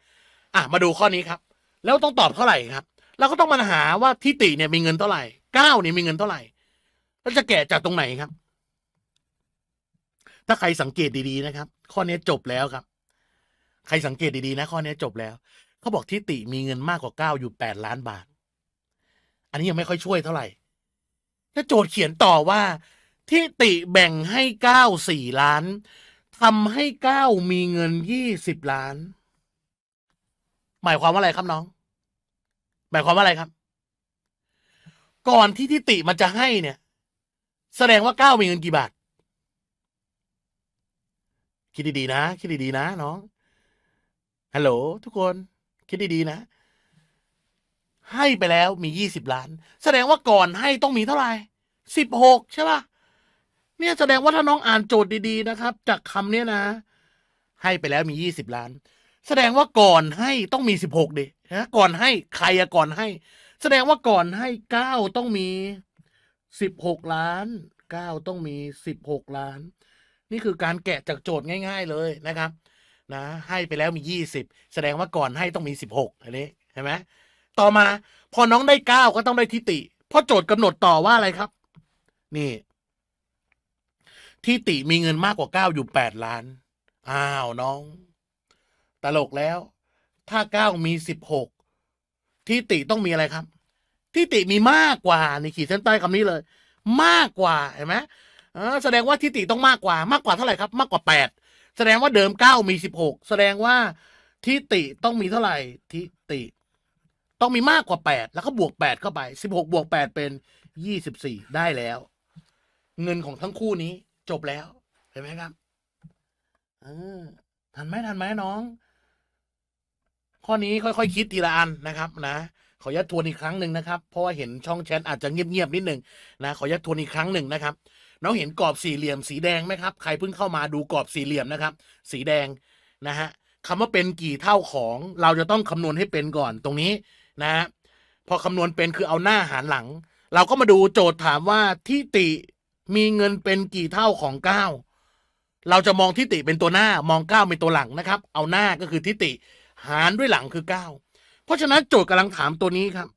อ่ะมาดูข้อนี้ครับ แล้วต้องตอบเท่าไหร่ครับเราก็ต้องมาหาว่าทิติเนี่ยมีเงินเท่าไหร่เก้าเนี่ยมีเงินเท่าไหร่เราจะแกะจากตรงไหนครับถ้าใครสังเกตดีๆนะครับ ข้อนี้จบแล้วครับ ใครสังเกตดีๆนะข้อนี้จบแล้ว เขาบอกทิติมีเงินมากกว่าเก้าอยู่แปดล้านบาทอันนี้ยังไม่ค่อยช่วยเท่าไหร่ถ้าโจทย์เขียนต่อว่าทิติแบ่งให้เก้าสี่ล้านทำให้เก้ามีเงินยี่สิบล้านหมายความว่าอะไรครับน้องหมายความว่าอะไรครับ ก่อนที่ทิติมันจะให้เนี่ย แสดงว่าเก้ามีเงินกี่บาทคิดดีๆนะคิดดีๆนะ น้องฮัลโหลทุกคน คิดดีๆนะ ให้ไปแล้วมียี่สิบล้าน แสดงว่าก่อนให้ต้องมีเท่าไหร่สิบหกใช่ป่ะเนี่ยแสดงว่าถ้าน้องอ่านโจทย์ดีๆนะครับ จากคำเนี้ยนะ ให้ไปแล้วมียี่สิบล้าน แสดงว่าก่อนให้ต้องมีสิบหกดินะก่อนให้ใครอะก่อนให้ แสดงว่าก่อนให้เก้าต้องมีสิบหกล้านเก้าต้องมีสิบหกล้านนี่คือการแกะจากโจทย์ง่าย ๆ เลยนะครับ นะ ให้ไปแล้วมียี่สิบแสดงว่าก่อนให้ต้องมีสิบหกอันนี้เห็นไหมต่อมา พอน้องได้เก้าก็ต้องได้ทิติ เพราะโจทย์กำหนดต่อว่าอะไรครับ นี่ทิติมีเงินมากกว่าเก้าอยู่แปดล้าน อ้าวน้องตลกแล้ว ถ้าเก้ามีสิบหกทิติต้องมีอะไรครับทิติมีมากกว่าีนขีดเส้นใต้คำนี้เลย มากกว่าเห็นไหมอแสดงว่าทิติต้องมากกว่ามากกว่าเท่าไหร่ครับมากกว่าแปดแสดงว่าเดิมเก้ามีสิบหกแสดงว่าทิติต้องมีเท่าไหร่ทิติ ต้องมีมากกว่าแปดแล้วก็บวกแปดเข้าไปสิบหกบวกแปดเป็นยี่สิบสี่ได้แล้ว เงินของทั้งคู่นี้ จบแล้วเห็นไหมครับออทันไหมทันไหมน้อง ข้อนี้ค่อยๆคคิดทีละอันนะครับ นะขอยัดทวนอีกครั้งหนึ่งนะครับเพราะว่าเห็นช่องแชทอาจจะเงียบๆนิดหนึ่งนะขอยัดทวนอีกครั้งหนึ่งนะครับน้องเห็นกรอบสี่เหลี่ยมสีแดงไหมครับ ใครเพิ่งเข้ามาดูกรอบสี่เหลี่ยมนะครับ สีแดงนะฮะคำว่าเป็นกี่เท่าของ เราจะต้องคำนวณให้เป็นก่อนตรงนี้นะฮะ พอคำนวณเป็นคือเอาหน้าหารหลัง เราก็มาดูโจทย์ถามว่าทิติมีเงินเป็นกี่เท่าของ9เราจะมองทิติเป็นตัวหน้ามอง9เป็นตัวหลังนะครับ เอาหน้าก็คือทิติหารด้วยหลังคือ9เพราะฉะนั้นโจทย์กำลังถามตัวนี้ครับ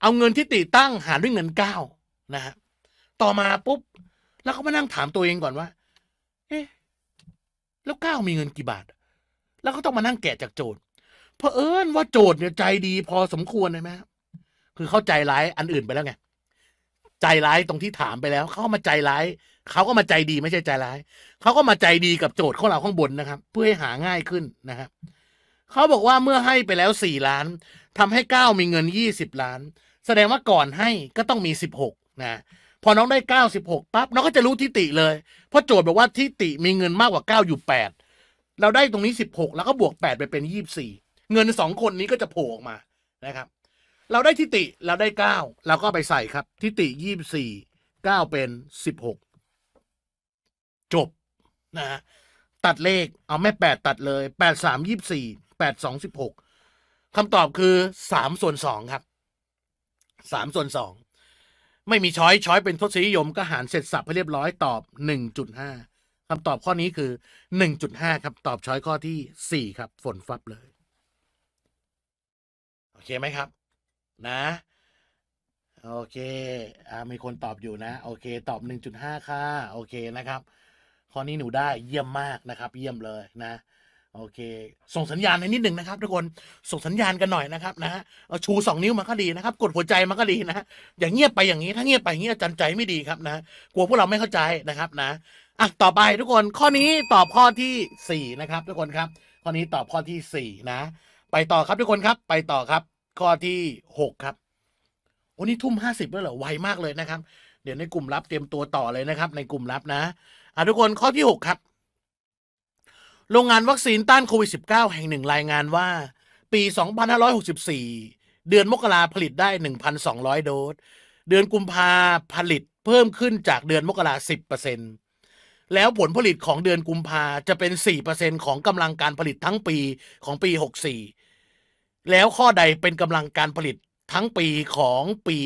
เอาเงินทิติตั้งหารด้วยเงิน9นะฮะ ต่อมาปุ๊บแล้วก็มานั่งถามตัวเองก่อนว่า เอ๊ะแล้วก้าวมีเงินกี่บาท แล้วก็ต้องมานั่งแกะจากโจทย์เพราะเอิญว่าโจทย์เนี่ยใจดีพอสมควรเลยไหมคือเข้าใจร้ายอันอื่นไปแล้วไง ใจร้ายตรงที่ถามไปแล้วเขามาใจร้ายเขาก็มาใจดีไม่ใช่ใจร้าย เขาก็มาใจดีกับโจทย์ของเราข้างบนนะครับ เพื่อให้หาง่ายขึ้นนะครับ เขาบอกว่าเมื่อให้ไปแล้วสี่ล้าน ทำให้เก้ามีเงินยี่สิบล้าน แสดงว่าก่อนให้ก็ต้องมีสิบหกนะพอน้องได้ 96ปั๊บน้องก็จะรู้ทิติเลย เพราะโจทย์บอกว่าทิติมีเงินมากกว่า9อยู่8เราได้ตรงนี้ 16 แล้วก็บวก 8 ไปเป็น 24 เงิน 2 คนนี้ก็จะโผล่ออกมานะครับ เราได้ทิติเราได้9เราก็ไปใส่ครับ ทิติ 24 9เป็น 16 จบนะฮะตัดเลขเอาแม่ 8 ตัดเลย 8 3 24 8 2 16คำตอบคือ3ส่วน2ครับ3ส่วน2ไม่มีช้อยช้อยเป็นทศนิยมก็หารเสร็จสับให้เรียบร้อยตอบ 1.5คำาตอบข้อนี้คือ 1.5 ครับตอบช้อยข้อที่ 4 ครับฝนฟับเลย โอเคไหมครับนะโอเคอ่ามีคนตอบอยู่นะโอเค ตอบ 1.5 ค่ะ โอเคนะครับ ข้อนี้หนูได้เยี่ยมมากนะครับ เยี่ยมเลยนะโอเค ส่งสัญญาณในนิดหนึ่งนะครับทุกคนส่งสัญญาณกันหน่อยนะครับนะฮะชูสองนิ้วมาก็ดีนะครับ กดหัวใจมาก็ดีนะฮะอย่างเงียบไปอย่างนี้ถ้าเงียบไปอย่างนี้อาจารย์ใจไม่ดีครับนะกลัวพวกเราไม่เข้าใจนะครับนะอ่ะต่อไปทุกคนข้อนี้ตอบข้อที่สี่นะครับทุกคนครับ ข้อนี้ตอบข้อที่สี่นะ ไปต่อครับทุกคนครับ ไปต่อครับ ข้อที่หกครับโอ้นี่ทุ่มห้าสิบแล้วเหรอไวมากเลยนะครับ เดี๋ยวในกลุ่มลับเตรียมตัวต่อเลยนะครับ ในกลุ่มลับนะอ่ะทุกคนข้อที่หกครับโรงงานวัคซีนต้านโควิด -19 แห่งหนึ่งรายงานว่า ปี 2564 เดือนมกราผลิตได้ 1,200 โดสเดือนกุมภาผลิตเพิ่มขึ้นจากเดือนมกรา10%แล้วผลผลิตของเดือนกุมภาจะเป็น4%ของกำลังการผลิตทั้งปีของปี 64แล้วข้อใดเป็นกำลังการผลิตทั้งปีของปี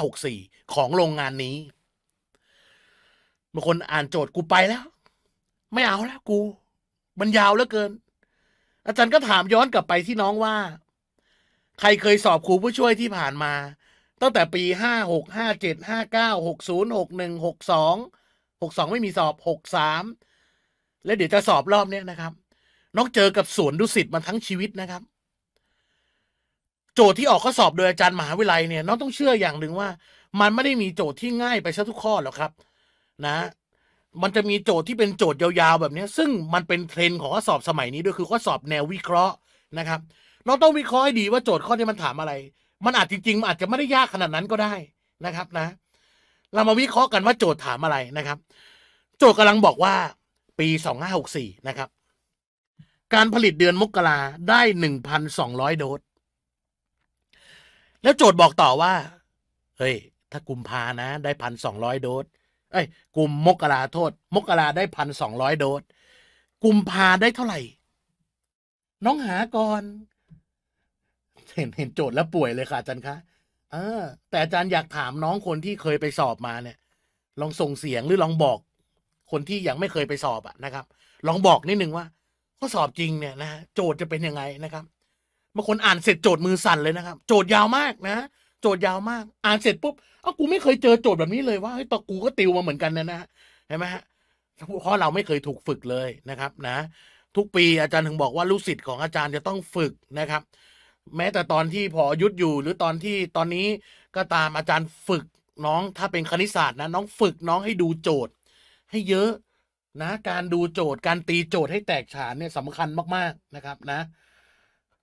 2564 ของโรงงานนี้บางคนอ่านโจทย์กูไปแล้ว ไม่เอาแล้วกูมันยาวเหลือเกิน อาจารย์ก็ถามย้อนกลับไปที่น้องว่า ใครเคยสอบครูผู้ช่วยที่ผ่านมา ตั้งแต่ปีห้าหกห้าเจ็ดห้าเก้าหกศูนย์หกหนึ่งหกสองหกสองไม่มีสอบหกสามแล้วเดี๋ยวจะสอบรอบเนี้ยนะครับ น้องเจอกับสวนดุสิตมาทั้งชีวิตนะครับ โจทย์ที่ออกข้อสอบโดยอาจารย์มหาวิไลเนี่ย น้องต้องเชื่ออย่างหนึ่งว่า มันไม่ได้มีโจทย์ที่ง่ายไปซะทุกข้อหรอกครับ นะมันจะมีโจทย์ที่เป็นโจทย์ยาวๆแบบนี้ซึ่งมันเป็นเทรนด์ของข้อสอบสมัยนี้ด้วยคือข้อสอบแนววิเคราะห์นะครับ เราต้องวิเคราะห์ให้ดีว่าโจทย์ข้อที่มันถามอะไร มันอาจจริงๆมันอาจจะไม่ได้ยากขนาดนั้นก็ได้นะครับนะ เรามาวิเคราะห์กันว่าโจทย์ถามอะไรนะครับ โจทย์กำลังบอกว่า ปี2564นะครับการผลิตเดือนมกราได้ 1,200โดสแล้วโจทย์บอกต่อว่าเฮ้ยถ้ากุมภานะได้1,200โดสเอ้ยกุ่มมกราโทษ มกราได้พันสองร้อยโดสกลุ่มพาได้เท่าไหร่ น้องหาก่อนเห็นเห็นโจทย์แล้วป่วยเลยค่ะอาจารย์คะเออแต่อาจารย์อยากถามน้องคนที่เคยไปสอบมาเนี่ย ลองส่งเสียงหรือลองบอกคนที่ยังไม่เคยไปสอบอะนะครับ ลองบอกนิดนึงว่าข้อสอบจริงเนี่ยนะโจทย์จะเป็นยังไงนะครับบางคนอ่านเสร็จโจทย์มือสั่นเลยนะครับโจทย์ยาวมากนะโจทย์ยาวมาก อ่านเสร็จปุ๊บเอ้ากูไม่เคยเจอโจทย์แบบนี้เลยว่า เฮ้ยตอกูก็ติวมาเหมือนกันนะนะ เห็นไหมฮะเพราะเราไม่เคยถูกฝึกเลยนะครับ นะ ทุกปีอาจารย์ถึงบอกว่าลูกศิษย์ของอาจารย์จะต้องฝึกนะครับ แม้แต่ตอนที่พอยุดอยู่หรือตอนที่ตอนนี้ก็ตามอาจารย์ฝึกน้อง ถ้าเป็นคณิตศาสตร์นะน้องฝึกน้องให้ดูโจทย์ ให้เยอะนะ การดูโจทย์ การตีโจทย์ให้แตกฉานเนี่ยสำคัญมากๆนะครับ นะ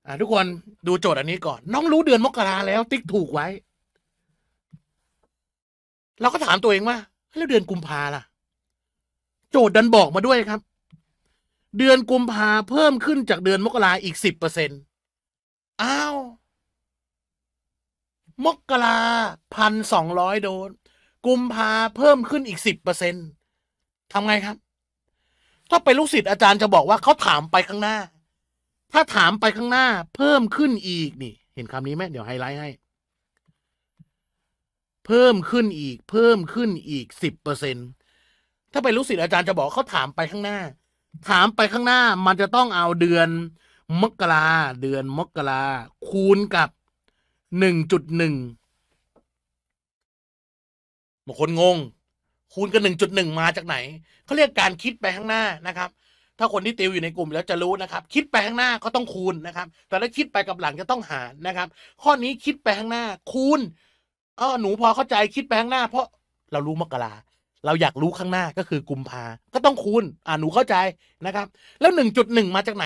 อ่าทุกคนดูโจทย์อันนี้ก่อนน้องรู้เดือนมกราแล้วติ๊กถูกไว้เราก็ถามตัวเองว่าแล้วเดือนกุมภาล่ะ โจทย์ดันบอกมาด้วยครับ เดือนกุมภาเพิ่มขึ้นจากเดือนมกราอีกสิบเปอร์เซ็นต์อ้าว มกราพันสองร้อยโดนกุมภาเพิ่มขึ้นอีกสิบเปอร์เซ็นต์ทำไงครับ ถ้าเป็นลูกศิษย์ อาจารย์จะบอกว่าเขาถามไปข้างหน้าถ้าถามไปข้างหน้าเพิ่มขึ้นอีกนี่เห็นคำนี้ไหมเดี๋ยวไฮไลท์ให้เพิ่มขึ้นอีก เพิ่มขึ้นอีกสิบเปอร์เซ็นถ้าไปรู้สิ์อาจารย์จะบอกเขาถามไปข้างหน้า ถามไปข้างหน้ามันจะต้องเอาเดือน มกราเดือนมกราคูณกับหนึ่งจุดหนึ่งบางคนงง คูณกับหนึ่งจุดหนึ่งมาจากไหนเขาเรียกการคิดไปข้างหน้านะครับถ้าคนที่ติวอยู่ในกลุ่มแล้วจะรู้นะครับคิดไปข้างหน้าก็ต้องคูณนะครับ แต่ถ้าคิดไปกับหลังจะต้องหารนะครับ ข้อนี้คิดไปข้างหน้าคูณอ๋อหนูพอเข้าใจคิดไปข้างหน้า เพราะเรารู้มกราเราอยากรู้ข้างหน้าก็คือกุมภาก็ต้องคูณ อ่าหนูเข้าใจนะครับ แล้ว1.1 มาจากไหน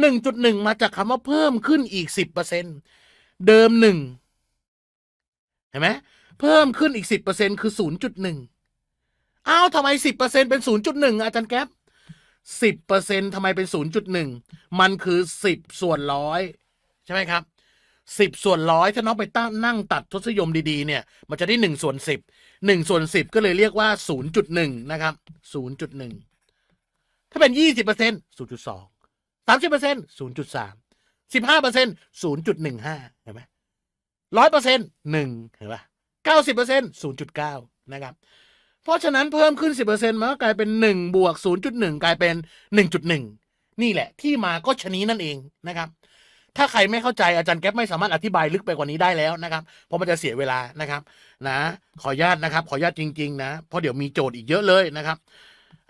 1.1 มาจากคำว่าเพิ่มขึ้นอีก 10%เดิม 1 เห็นไหมเพิ่มขึ้นอีก 10%คือ 0.1อ้าวทำไม 10%เป็น 0.1 อาจารย์แก๊ปสิบเปอร์เซ็นทำไมเป็นศูนย์จุดหนึ่งมันคือสิบส่วนร้อยใช่ไหมครับสิบส่วนร้อยถ้าน้องไปตั้งนั่งตัดทศนิยมดี ๆเนี่ยมันจะได้หนึ่งส่วนสิบหนึ่งส่วนสิบก็เลยเรียกว่าศูนย์จุดหนึ่งนะครับศูนย์จุดหนึ่งถ้าเป็นยี่สิบเปอร์เซ็นต์ศูนย์จุดสองสามสิบเปอร์เซ็นต์ศูนย์จุดสามสิบห้าเปอร์เซ็นต์ศูนย์จุดหนึ่งห้าเห็นไหมร้อยเปอร์เซ็นต์หนึ่งเห็นปะเก้าสิบเปอร์เซ็นต์ศูนย์จุดเก้านะครับเพราะฉะนั้นเพิ่มขึ้น 10%มันก็กลายเป็น 1 บวก 0.1 กลายเป็น 1.1 นี่แหละที่มาก็ชนี้นั่นเองนะครับ ถ้าใครไม่เข้าใจอาจารย์แก๊ปไม่สามารถอธิบายลึกไปกว่านี้ได้แล้วนะครับ เพราะมันจะเสียเวลานะครับ นะ ขออนุญาตนะครับ ขออนุญาตจริงๆนะ เพราะเดี๋ยวมีโจทย์อีกเยอะเลยนะครับ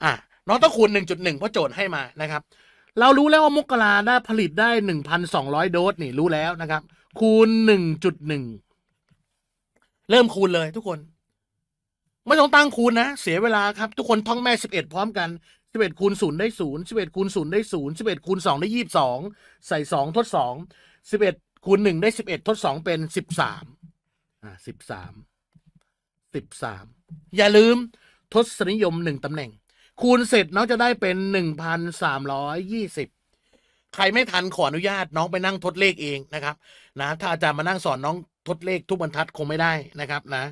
อ่ะ น้องต้องคูณ 1.1 เพราะโจทย์ให้มา นะครับ เรารู้แล้วว่ามุกราได้ผลิตได้ 1,200 โดส นี่รู้แล้วนะครับ คูณ 1.1 เริ่มคูณเลยทุกคนไม่ต้องตั้งคูณนะ เสียเวลาครับ ทุกคนท่องแม่สิบเอ็ดพร้อมกันสิบเอ็ดคูณศูนย์ได้ศูนย์สิบเอ็ดคูณศูนย์ได้ศูนย์สิบเอ็ดคูณสองได้ยี่สิบสองใส่สองทดสองสิบเอ็ดคูณหนึ่งได้สิบเอ็ดทดสองเป็นสิบสามอ่าสิบสามสิบสามอย่าลืมทศนิยมหนึ่งตำแหน่ง คูณเสร็จน้องจะได้เป็นหนึ่งพันสามร้อยยี่สิบใครไม่ทันขออนุญาตน้องไปนั่งทดเลขเองนะครับนะถ้าอาจารย์มานั่งสอนน้องทดเลขทุกบรรทัดคงไม่ได้นะครับนะ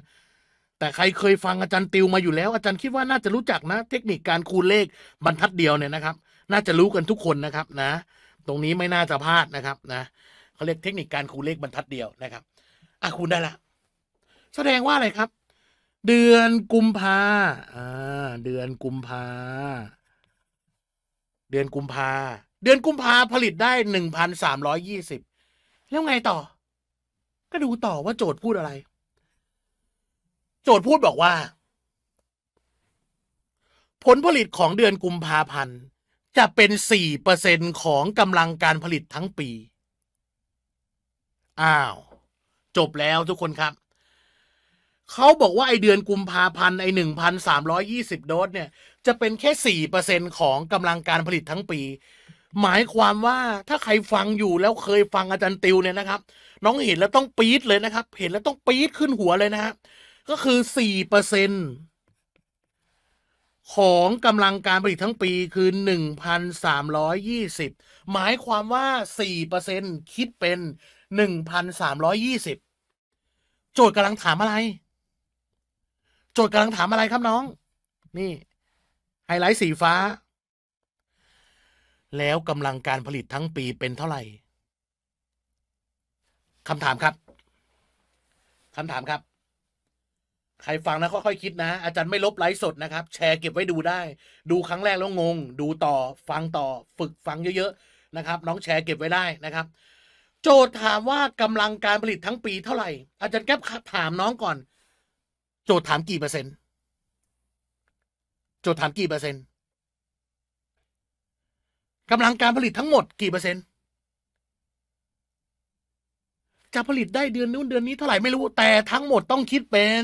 แต่ ใครเคยฟังอาจารย์ติวมาอยู่แล้ว อาจารย์คิดว่าน่าจะรู้จักนะ เทคนิคการคูณเลขบรรทัดเดียวเนี่ยนะครับ น่าจะรู้กันทุกคนนะครับ นะ ตรงนี้ไม่น่าจะพลาดนะครับ นะเขาเรียกเทคนิคการคูณเลขบรรทัดเดียวนะครับอ่ะคูณได้ละแสดงว่าอะไรครับ เดือนกุมภาอ่าเดือนกุมภาเดือนกุมภาเดือนกุมภาผลิตได้หนึ่งพันสามร้อยยี่สิบแล้วไงต่อ ก็ดูต่อว่าโจทย์พูดอะไรโจทย์พูดบอกว่า ผลผลิตของเดือนกุมภาพันธ์จะเป็นสี่เปอร์เซ็นของกำลังการผลิตทั้งปี อ้าวจบแล้วทุกคนครับ เขาบอกว่าไอเดือนกุมภาพันธ์ไอหนึ่งพันสามร้อยี่สิบโดสเนี่ยจะเป็นแค่สี่เปอร์เซ็นของกำลังการผลิตทั้งปี หมายความว่าถ้าใครฟังอยู่แล้วเคยฟังอาจารย์ติวเนี่ยนะครับ น้องเห็นแล้วต้องปี๊ดเลยนะครับ เห็นแล้วต้องปี๊ดขึ้นหัวเลยนะครับก็คือสี่เปอร์เซ็นของกำลังการผลิตทั้งปีคือหนึ่งพันสามร้อยยี่สิบ หมายความว่าสี่เปอร์เซ็นคิดเป็นหนึ่งพันสามร้อยยี่สิบ โจทย์กำลังถามอะไร โจทย์กำลังถามอะไรครับน้อง นี่ ไฮไลท์สีฟ้า แล้วกำลังการผลิตทั้งปีเป็นเท่าไหร่คำถามครับ คำถามครับใครฟังนะค่อยๆคิดนะ อาจารย์ไม่ลบไลฟ์สดนะครับ แชร์เก็บไว้ดูได้ ดูครั้งแรกแล้วงงดูต่อฟังต่อฝึกฟังเยอะ ๆ นะครับ น้องแชร์เก็บไว้ได้นะครับ โจทย์ถามว่ากำลังการผลิตทั้งปี เท่าไหร่ อาจารย์แก๊บถามน้องก่อน โจทย์ถามกี่เปอร์เซ็นต์โจทย์ถามกี่เปอร์เซ็นต์กำลังการผลิตทั้งหมดกี่เปอร์เซ็นต์จะผลิตได้เดือนนู้นเดือนนี้เท่าไหร่ไม่รู้แต่ทั้งหมดต้องคิดเป็น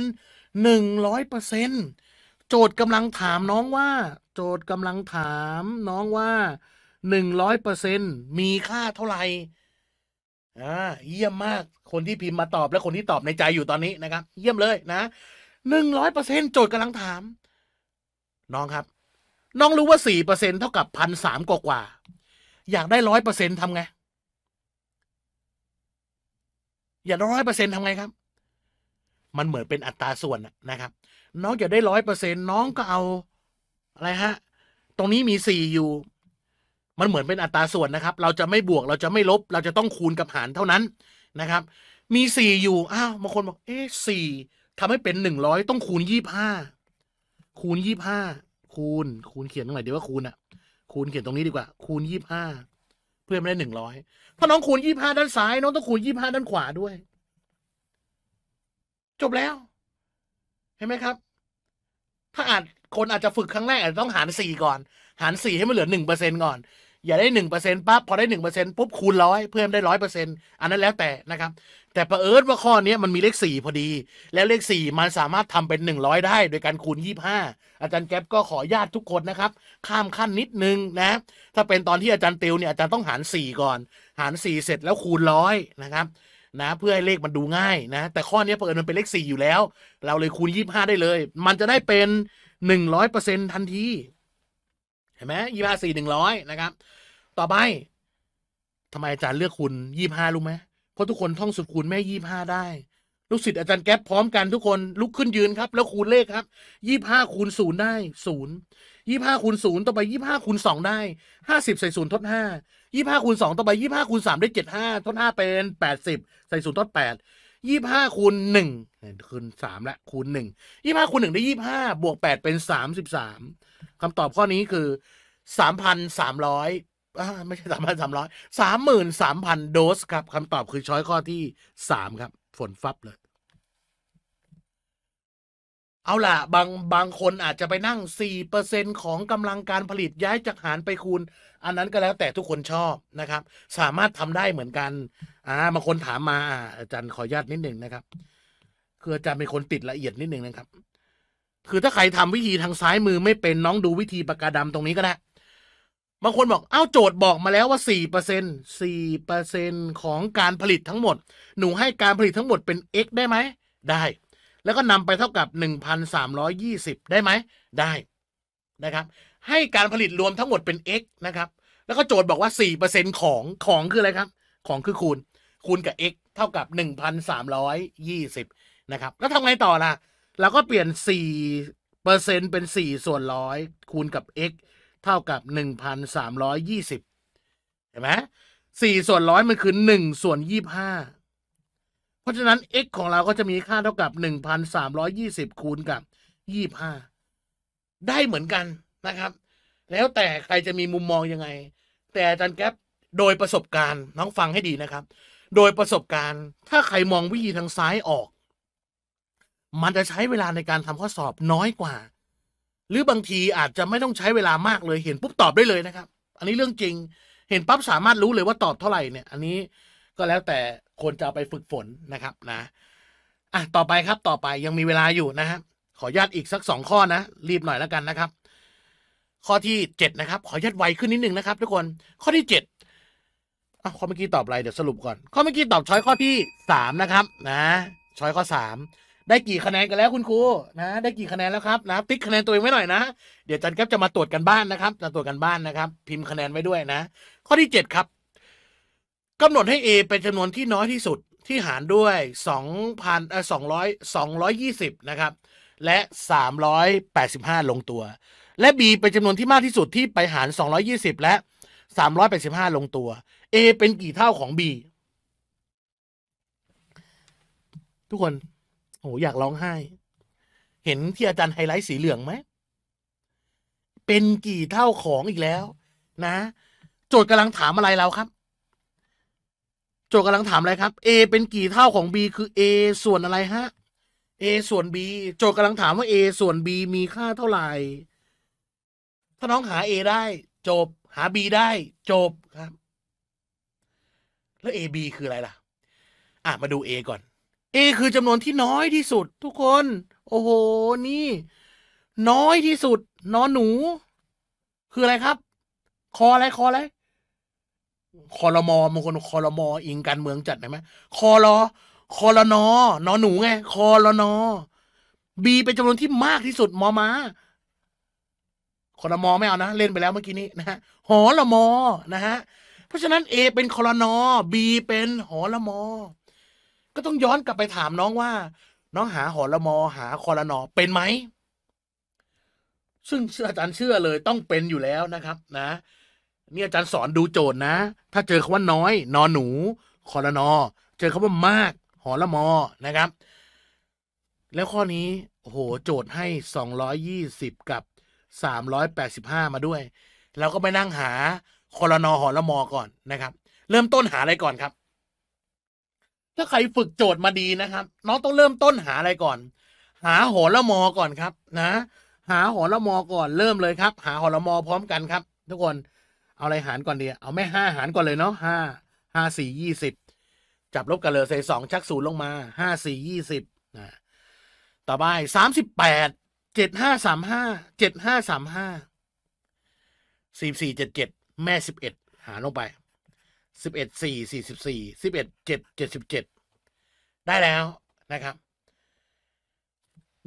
หน100%โจทย์กำลังถามน้องว่า โจทย์กำลังถาม น้องว่าหนึ่งรร้ออยเเป์ซนต์มีค่าเท่าไหร่อ่าเยี่ยมมาก คนที่พิมพ์มาตอบและคนที่ตอบในใจอยู่ตอนนี้นะครับ เยี่ยมเลยนะหนึ่งร้อยเปอร์เซ็นโจทย์กำลังถาม น้องครับ น้องรู้ว่าสี่เปอร์เซ็นเท่ากับพันสามกว่ากว่า อยากได้ร้อยเปอร์เซ็นทำไง อยากได้ร้อยเปอร์เซ็นทำไงครับมันเหมือนเป็นอัตราส่วนนะครับน้องจะได้ร้อยเปอร์เซ็นน้องก็เอาอะไรฮะตรงนี้มีสี่อยู่ มันเหมือนเป็นอัตราส่วนนะครับ เราจะไม่บวกเราจะไม่ลบเราจะต้องคูณกับหารเท่านั้นนะครับ มีสี่อยู่ อ้าวบางคนบอกเอ๊ะสี่ทำให้เป็นหนึ่งร้อยต้องคูณยี่ห้าคูณยี่ห้าคูณคูณเขียนตรงไหนดีว่าคูณอะคูณเขียนตรงนี้ดีกว่าคูณยี่ห้าเพื่อไม่ได้หนึ่งร้อยถ้าน้องคูณยี่ห้าด้านซ้าย น้องต้องคูณยี่ห้าด้านขวาด้วยจบแล้ว เห็นไหมครับ ถ้าอาจคนอาจจะฝึกครั้งแรก อาจจะต้องหารสี่ก่อน หารสี่ให้มันเหลือหนึ่งเปอร์เซ็นก่อน อย่าได้หนึ่งเปอร์เซ็นปั๊บพอได้หนึ่งเปอร์เซ็นปุ๊บคูณร้อยเพื่อได้ร้อยเปอร์เซ็นอันนั้นแล้วแต่นะครับ แต่ประเอิญว่าข้อนี้มันมีเลขสี่พอดี แล้วเลขสี่มันสามารถทำเป็นหนึ่งร้อยได้ โดยการคูณยี่ห้าอาจารย์แก๊ปก็ขอญาตทุกคนนะครับ ข้ามขั้นนิดนึงนะ ถ้าเป็นตอนที่อาจารย์ติวเนี่ยอาจารย์ต้องหารสี่ก่อน หารสี่เสร็จแล้วคูณร้อยนะครับนะเพื่อให้เลขมันดูง่ายนะแต่ข้อนี้เปิดมันเป็นเลขสี่อยู่แล้ว เราเลยคูณยี่ห้าได้เลย มันจะได้เป็นหนึ่งร้อยเปอร์เซ็นทันทีเห็นไหมยี่ห้าสี่หนึ่งร้อยนะครับต่อไป ทำไมอาจารย์เลือกคูณยี่ห้ารู้ไหมเพราะทุกคนท่องสุดคูณแม่ยี่ห้าได้ลูกศิษย์อาจารย์แก๊ปพร้อมกันทุกคนลุกขึ้นยืนครับแล้วคูณเลขครับยี่ห้าคูณศูนย์ได้ศูนย์ยี่ห้าคูณศูนย์ต่อไปยี่ห้าคูณสองได้ห้าสิบใส่ศูนย์ทดห้ายี่ห้าคูณสองต่อไปยี่ห้าคูณสามได้เจ็ดห้าทดห้าเป็นแปดสิบใส่ศูนย์ทดแปดยี่ห้าคูณหนึ่งคูณสามละคูณหนึ่งยี่ห้าคูณหนึ่งได้ยี่ห้าบวกแปดเป็นสามสิบสามคำตอบข้อนี้คือสามพันสามร้อยไม่ใช่สามพันสามร้อยสามหมื่นสามพันโดสครับคำตอบคือช้อยข้อที่สามครับ ฝนฟับเลย เอาล่ะบางบางคนอาจจะไปนั่งสี่เปอร์เซ็นของกำลังการผลิตย้ายจากหารไปคูณอันนั้นก็แล้วแต่ทุกคนชอบนะครับ สามารถทำได้เหมือนกันอ่าบางคนถามมาอาจารย์ขออนุญาตนิดหนึ่งนะครับคืออาจารย์เป็นคนติดละเอียดนิดหนึ่งนะครับ คือถ้าใครทำวิธีทางซ้ายมือไม่เป็นน้องดูวิธีปากกาดำตรงนี้ก็ได้บางคนบอกเอ้าโจทย์บอกมาแล้วว่าสสีี่่เเเเปปออรร์์ซซ็น็นของการผลิตทั้งหมด หนูให้การผลิตทั้งหมดเป็น x ได้ไหมได้ แล้วก็นำไปเท่ากับ 1,320 ได้ไหมได้นะครับให้การผลิตรวมทั้งหมดเป็น x นะครับ แล้วก็โจทย์บอกว่า4%ของของคืออะไรครับ ของคือคูณคูณกับ x เท่ากับ1,320นะครับ แล้วทำไงต่อล่ะเราก็เปลี่ยน4%เป็น 4 ส่วนร้อยคูณกับ x เท่ากับ1,320เห็นไหม4ส่วนร้อยมันคือ1ส่วน25 เพราะฉะนั้น x ของเราก็จะมีค่าเท่ากับ1,320คูณกับ25 ได้เหมือนกันนะครับแล้วแต่ใครจะมีมุมมองยังไง แต่จันแก๊ปโดยประสบการณ์น้องฟังให้ดีนะครับ โดยประสบการณ์ ถ้าใครมองวิธีทางซ้ายออก มันจะใช้เวลาในการทำข้อสอบน้อยกว่า หรือบางทีอาจจะไม่ต้องใช้เวลามากเลยเห็นปุ๊บตอบได้เลยนะครับ อันนี้เรื่องจริงเห็นปั๊บสามารถรู้เลยว่าตอบเท่าไหร่เนี่ย อันนี้ก็แล้วแต่คนจะไปฝึกฝนนะครับนะอ่ะต่อไปครับต่อไปยังมีเวลาอยู่นะฮะขออนุญาตอีกสักสองข้อนะรีบหน่อยแล้วกันนะครับข้อที่เจ็ดนะครับ ขอยัดไวขึ้นนิดนึงนะครับทุกคนข้อที่เจ็ดอ่ะข้อเมื่อกี้ตอบอะไรเดี๋ยวสรุปก่อนข้อเมื่อกี้ตอบช้อยข้อที่สามนะครับนะช้อยข้อสามได้กี่คะแนนกันแล้วคุณครูนะได้กี่คะแนนแล้วครับนะติ๊กคะแนนตัวเองไว้หน่อยนะ เดี๋ยวจันแก๊ปจะมาตรวจกันบ้านนะครับจะตรวจกันบ้านนะครับ พิมพ์คะแนนไว้ด้วยนะ ข้อที่เจ็ดครับกำหนดให้ A เป็นจำนวนที่น้อยที่สุดที่หารด้วยสองพันเอ้อยยสอองร้ยี่สิบนะครับและสสามร้อยแปดิบห้าลงตัวและ B เป็นจำนวนที่มากที่สุดที่ไปหาร220 และ 385 ลงตัว A เป็นกี่เท่าของ B ทุกคน โอ้อยากร้องไห้ เห็นที่อาจารย์ไฮไลท์สีเหลืองไหม เป็นกี่เท่าของอีกแล้วนะ โจทย์กำลังถามอะไรเราครับ โจทย์กำลังถามอะไรครับ A เป็นกี่เท่าของ B คือ A ส่วนอะไรฮะ A ส่วน B โจทย์กำลังถามว่า A ส่วน B มีค่าเท่าไหร่ถ้าน้องหา A ได้ จบหา B ได้ จบครับ แล้ว A B คืออะไรล่ะ อ่ะมาดู A ก่อน A คือจำนวนที่น้อยที่สุด ทุกคน โอ้โห นี่ น้อยที่สุดนอนหนู คืออะไรครับ คออะไรคออะไรคอรมอบางคนคอรมอ อิงการเมืองจัดไหมคอรอคอรนอนอหนูไงคอรนอบีเป็นจำนวนที่มากที่สุดมอมาคอรมอไม่เอานะเล่นไปแล้วเมื่อกี้นี้นะฮะหอละมอนะฮะเพราะฉะนั้น A เป็นคอรนอ B เป็นหอละมอก็ต้องย้อนกลับไปถามน้องว่า น้องหาหอละมอหาคอรนอเป็นไหมซึ่งอาจารย์เชื่อเลยต้องเป็นอยู่แล้วนะครับนะนี่อาจารย์สอนดูโจทย์นะ ถ้าเจอคำาว่าน้อยนอนหนูคอรนอ เจอคำาว่ามาก หอละมอนะครับ แล้วข้อนี้โอ้โหโจทย์ให้220กับ385มาด้วยเราก็ไปนั่งหาคอรนอหอละมอก่อนนะครับ เริ่มต้นหาอะไรก่อนครับ ถ้าใครฝึกโจทย์มาดีนะครับ น้องต้องเริ่มต้นหาอะไรก่อน หาหอละมอก่อนครับนะ หาหอละมอก่อน เริ่มเลยครับ หาหอละมอพร้อมกันครับทุกคนเอาอะไรหารก่อนดีเอาแม่ห้าหารก่อนเลยเนาะห้าห้าสี่ยี่สิบจับลบกันเลยใส่สองชักศูนย์ลงมาห้าสี่ยี่สิบนะต่อไปสามสิบแปดเจ็ดห้าสามห้า เจ็ดห้าสามห้าสี่สี่เจ็ดเจ็ดแม่สิบเอ็ด หาลงไป สิบเอ็ดสี่สี่สิบสี่ สิบเอ็ดเจ็ด เจ็ดสิบเจ็ด ได้แล้วนะครับ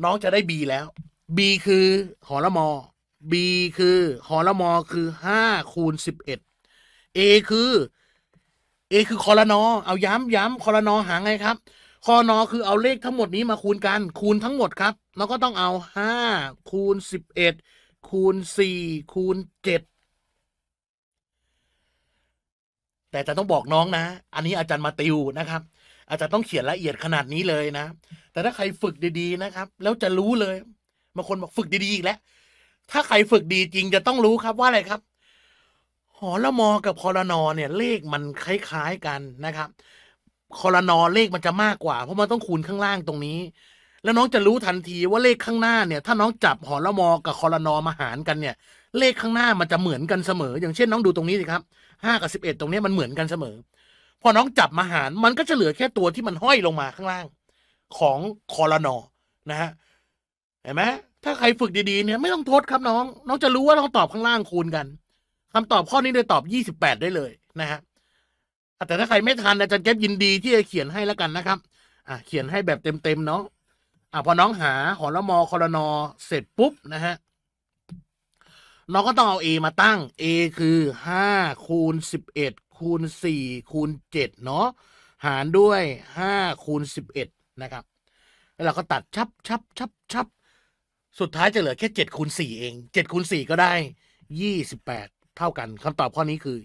น้องจะได้บีแล้วบีคือ หอละมอบีคือ หอละมอคือห้าคูณสิบเอ็ดเอคือเอคือ คอรนอเอาย้ำย้ำคอรนอหาไงครับพอนอคือเอาเลขทั้งหมดนี้มาคูณกัน คูณทั้งหมดครับเราก็ต้องเอาห้าคูณสิบเอ็ดคูณสี่คูณเจ็ดแต่จะต้องบอกน้องนะ อันนี้อาจารย์มาติวนะครับ อาจารย์ต้องเขียนละเอียดขนาดนี้เลยนะ แต่ถ้าใครฝึกดีๆนะครับ แล้วจะรู้เลยบางคนบอกฝึกดีๆอีกแล้วถ้าใครฝึกดีจริงจะต้องรู้ครับว่าอะไรครับหอละมอกับพอลนอเนี่ยเลขมันคล้ายๆกันนะครับคอรนอเลขมันจะมากกว่าเพราะมันต้องคูณข้างล่างตรงนี้ แล้วน้องจะรู้ทันทีว่าเลขข้างหน้าเนี่ย ถ้าน้องจับหอละมอกับคอรนอมาหารกันเนี่ย เลขข้างหน้ามันจะเหมือนกันเสมอ อย่างเช่น น้องดูตรงนี้สิครับห้ากับสิบเอ็ดตรงนี้มันเหมือนกันเสมอ พอน้องจับมาหารมันก็จะเหลือแค่ตัวที่มันห้อยลงมาข้างล่าง ของคอรนอนะฮะเห็นไหมถ้าใครฝึกดีๆ เนี่ยไม่ต้องทดครับน้อง น้องจะรู้ว่าต้องตอบข้างล่างคูณกัน คำตอบข้อนี้เลยตอบยี่สิบแปดได้เลยนะฮะแต่ถ้าใครไม่ทันอาจารย์แก็บยินดีที่จะเขียนให้แล้วกันนะครับอ่าเขียนให้แบบเต็ม ๆ เนาะอ่าพอน้องหาหอละมอคอรนอเสร็จปุ๊บนะฮะน้องก็ต้องเอา A มาตั้ง A คือ 5 คูณ 11 คูณ 4 คูณ7เนาะ หารด้วย 5 คูณ 11 นะครับ แล้วเราก็ตัดชับชับชับชับ สุดท้ายจะเหลือแค่7คูณ 4 เอง 7 คูณ 4 ก็ได้ 28 เท่ากันคำตอบข้อนี้คือ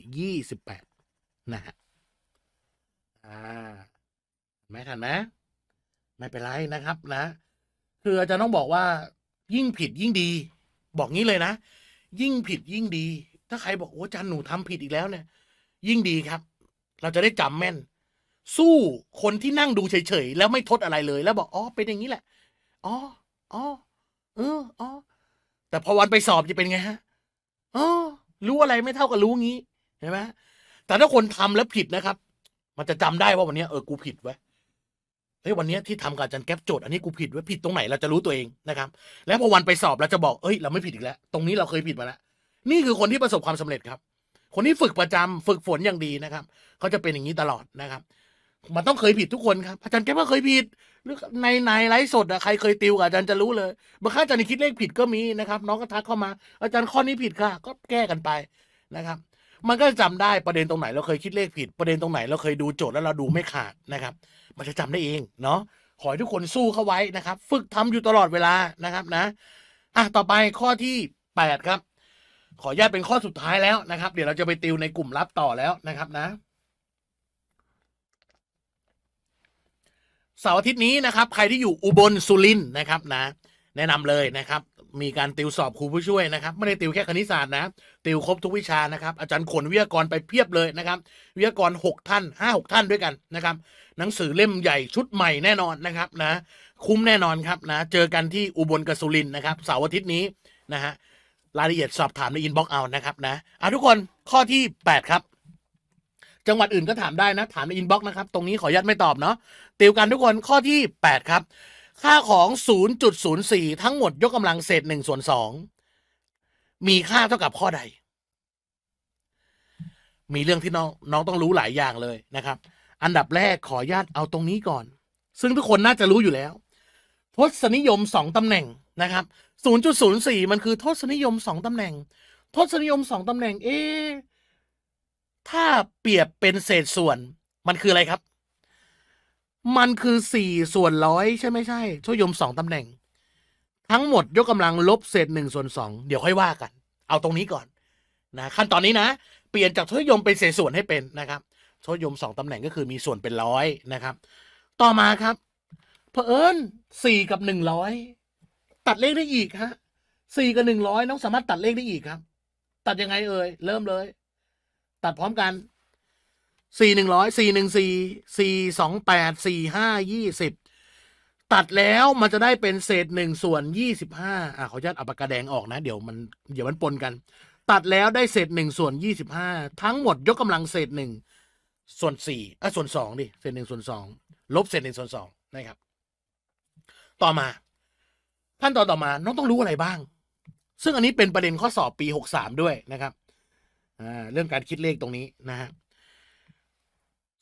28 นะฮะอ่าไม่ทันนะไม่เป็นไรนะครับนะคืออาจารย์ต้องบอกว่า ยิ่งผิดยิ่งดี บอกงี้เลยนะยิ่งผิดยิ่งดี ถ้าใครบอกโอ้อาจารย์หนูทำผิดอีกแล้วเนี่ย ยิ่งดีครับ เราจะได้จำแม่น สู้คนที่นั่งดูเฉยๆแล้วไม่ทดอะไรเลยแล้วบอกอ๋อเป็นอย่างนี้แหละอ๋ออ๋อเอออ๋อแต่พอวันไปสอบจะเป็นไงฮะอ๋อรู้อะไรไม่เท่ากับรู้งี้ เห็นไหมแต่ถ้าคนทำแล้วผิดนะครับมันจะจำได้ว่าวันนี้เออกูผิดไว้เฮ้ยวันนี้ที่ทำกับอาจารย์แก๊ปโจทย์อันนี้กูผิดไว้ผิดตรงไหนเราจะรู้ตัวเองนะครับ แล้วพอวันไปสอบเราจะบอกเอ้ยเราไม่ผิดอีกแล้ว ตรงนี้เราเคยผิดมาแล้ว นี่คือคนที่ประสบความสำเร็จครับ คนที่ฝึกประจำ ฝึกฝนอย่างดีนะครับเขาจะเป็นอย่างนี้ตลอดนะครับ มันต้องเคยผิดทุกคนครับอาจารย์แก๊ปก็เคยผิด หรือในในไลฟ์สดอะใครเคยติวกับอาจารย์จะรู้เลยบางครั้งอาจารย์คิดเลขผิดก็มีนะครับ น้องก็ทักเข้ามา อาจารย์ข้อนี้ผิดค่ะ ก็แก้กันไปนะครับมันก็จะจำได้ประเด็นตรงไหนเราเคยคิดเลขผิด ประเด็นตรงไหนเราเคยดูโจทย์แล้วเราดูไม่ขาดนะครับ มันจะจำได้เอง เนาะ ขอให้ทุกคนสู้เข้าไว้นะครับ ฝึกทำอยู่ตลอดเวลา นะครับนะ อ่ะ ต่อไปข้อที่8ครับ ขออนุญาตเป็นข้อสุดท้ายแล้วนะครับ เดี๋ยวเราจะไปติวในกลุ่มลับต่อแล้วนะครับนะ เสาร์อาทิตย์นี้นะครับ ใครที่อยู่อุบลสุรินนะครับนะ แนะนำเลยนะครับมีการติวสอบครูผู้ช่วยนะครับไม่ได้ติวแค่คณิตศาสตร์นะติวครบทุกวิชานะครับอาจารย์ขนวิทยากรไปเพียบเลยนะครับวิทยากร 6 ท่าน 5 6 ท่านด้วยกันนะครับหนังสือเล่มใหญ่ชุดใหม่แน่นอนนะครับนะคุ้มแน่นอนครับนะเจอกันที่อุบลกสุรินนะครับเสาร์อาทิตย์นี้นะฮะรายละเอียดสอบถามในอินบ็อกซ์เอานะครับนะอ่ะทุกคนข้อที่ 8 ครับ จังหวัดอื่นก็ถามได้นะถามในอินบ็อกซ์นะครับตรงนี้ขออนุญาตไม่ตอบเนาะติวกันทุกคนข้อที่ 8 ครับค่าของ 0.04 ทั้งหมดยกกำลังเศษ1ส่วน2มีค่าเท่ากับข้อใด มีเรื่องที่น้องน้องต้องรู้หลายอย่างเลยนะครับ อันดับแรกขอญาตเอาตรงนี้ก่อน ซึ่งทุกคนน่าจะรู้อยู่แล้ว ทศนิยม 2ตำแหน่งนะครับ 0.04 มันคือทศนิยม 2ตำแหน่ง ทศนิยม 2ตำแหน่ง เอ๊ถ้าเปรียบเป็นเศษส่วนมันคืออะไรครับมันคือสี่ส่วนร้อยใช่ไม่ใช่ช่วยยมสองตำแหน่ง ทั้งหมดยกกำลังลบเศษหนึ่งส่วนสองเดี๋ยวค่อยว่ากัน เอาตรงนี้ก่อนนะขั้นตอนนี้นะ เปลี่ยนจากช่วยยมเป็นเศษส่วนให้เป็นนะครับช่วยยมสองตำแหน่งก็คือมีส่วนเป็นร้อยนะครับ ต่อมาครับเพอเอิญสี่กับหนึ่งร้อยตัดเลขได้อีกฮะสี่กับหนึ่งร้อยน้องสามารถตัดเลขได้อีกครับ ตัดยังไงเอ่ยเริ่มเลย ตัดพร้อมกันสี่หนึ่งร้อยสี่หนึ่งสี่สี่สองแปดสี่ห้ายี่สิบตัดแล้วมันจะได้เป็นเศษหนึ่งส่วนยี่สิบห้าอ่ะเขาจะเอาปากกาแดงออกนะ เดี๋ยวมันเดี๋ยวมันปนกัน ตัดแล้วได้เศษหนึ่งส่วนยี่สิบห้าทั้งหมดยกกำลังเศษหนึ่งส่วนสี่อ่ะส่วนสองดิเศษหนึ่งส่วนสองลบเศษหนึ่งส่วนสองนะครับ ต่อมาขั้นตอนต่อมา น้องต้องรู้อะไรบ้าง ซึ่งอันนี้เป็นประเด็นข้อสอบปีหกสามด้วยนะครับอ่าเรื่องการคิดเลขตรงนี้นะฮะ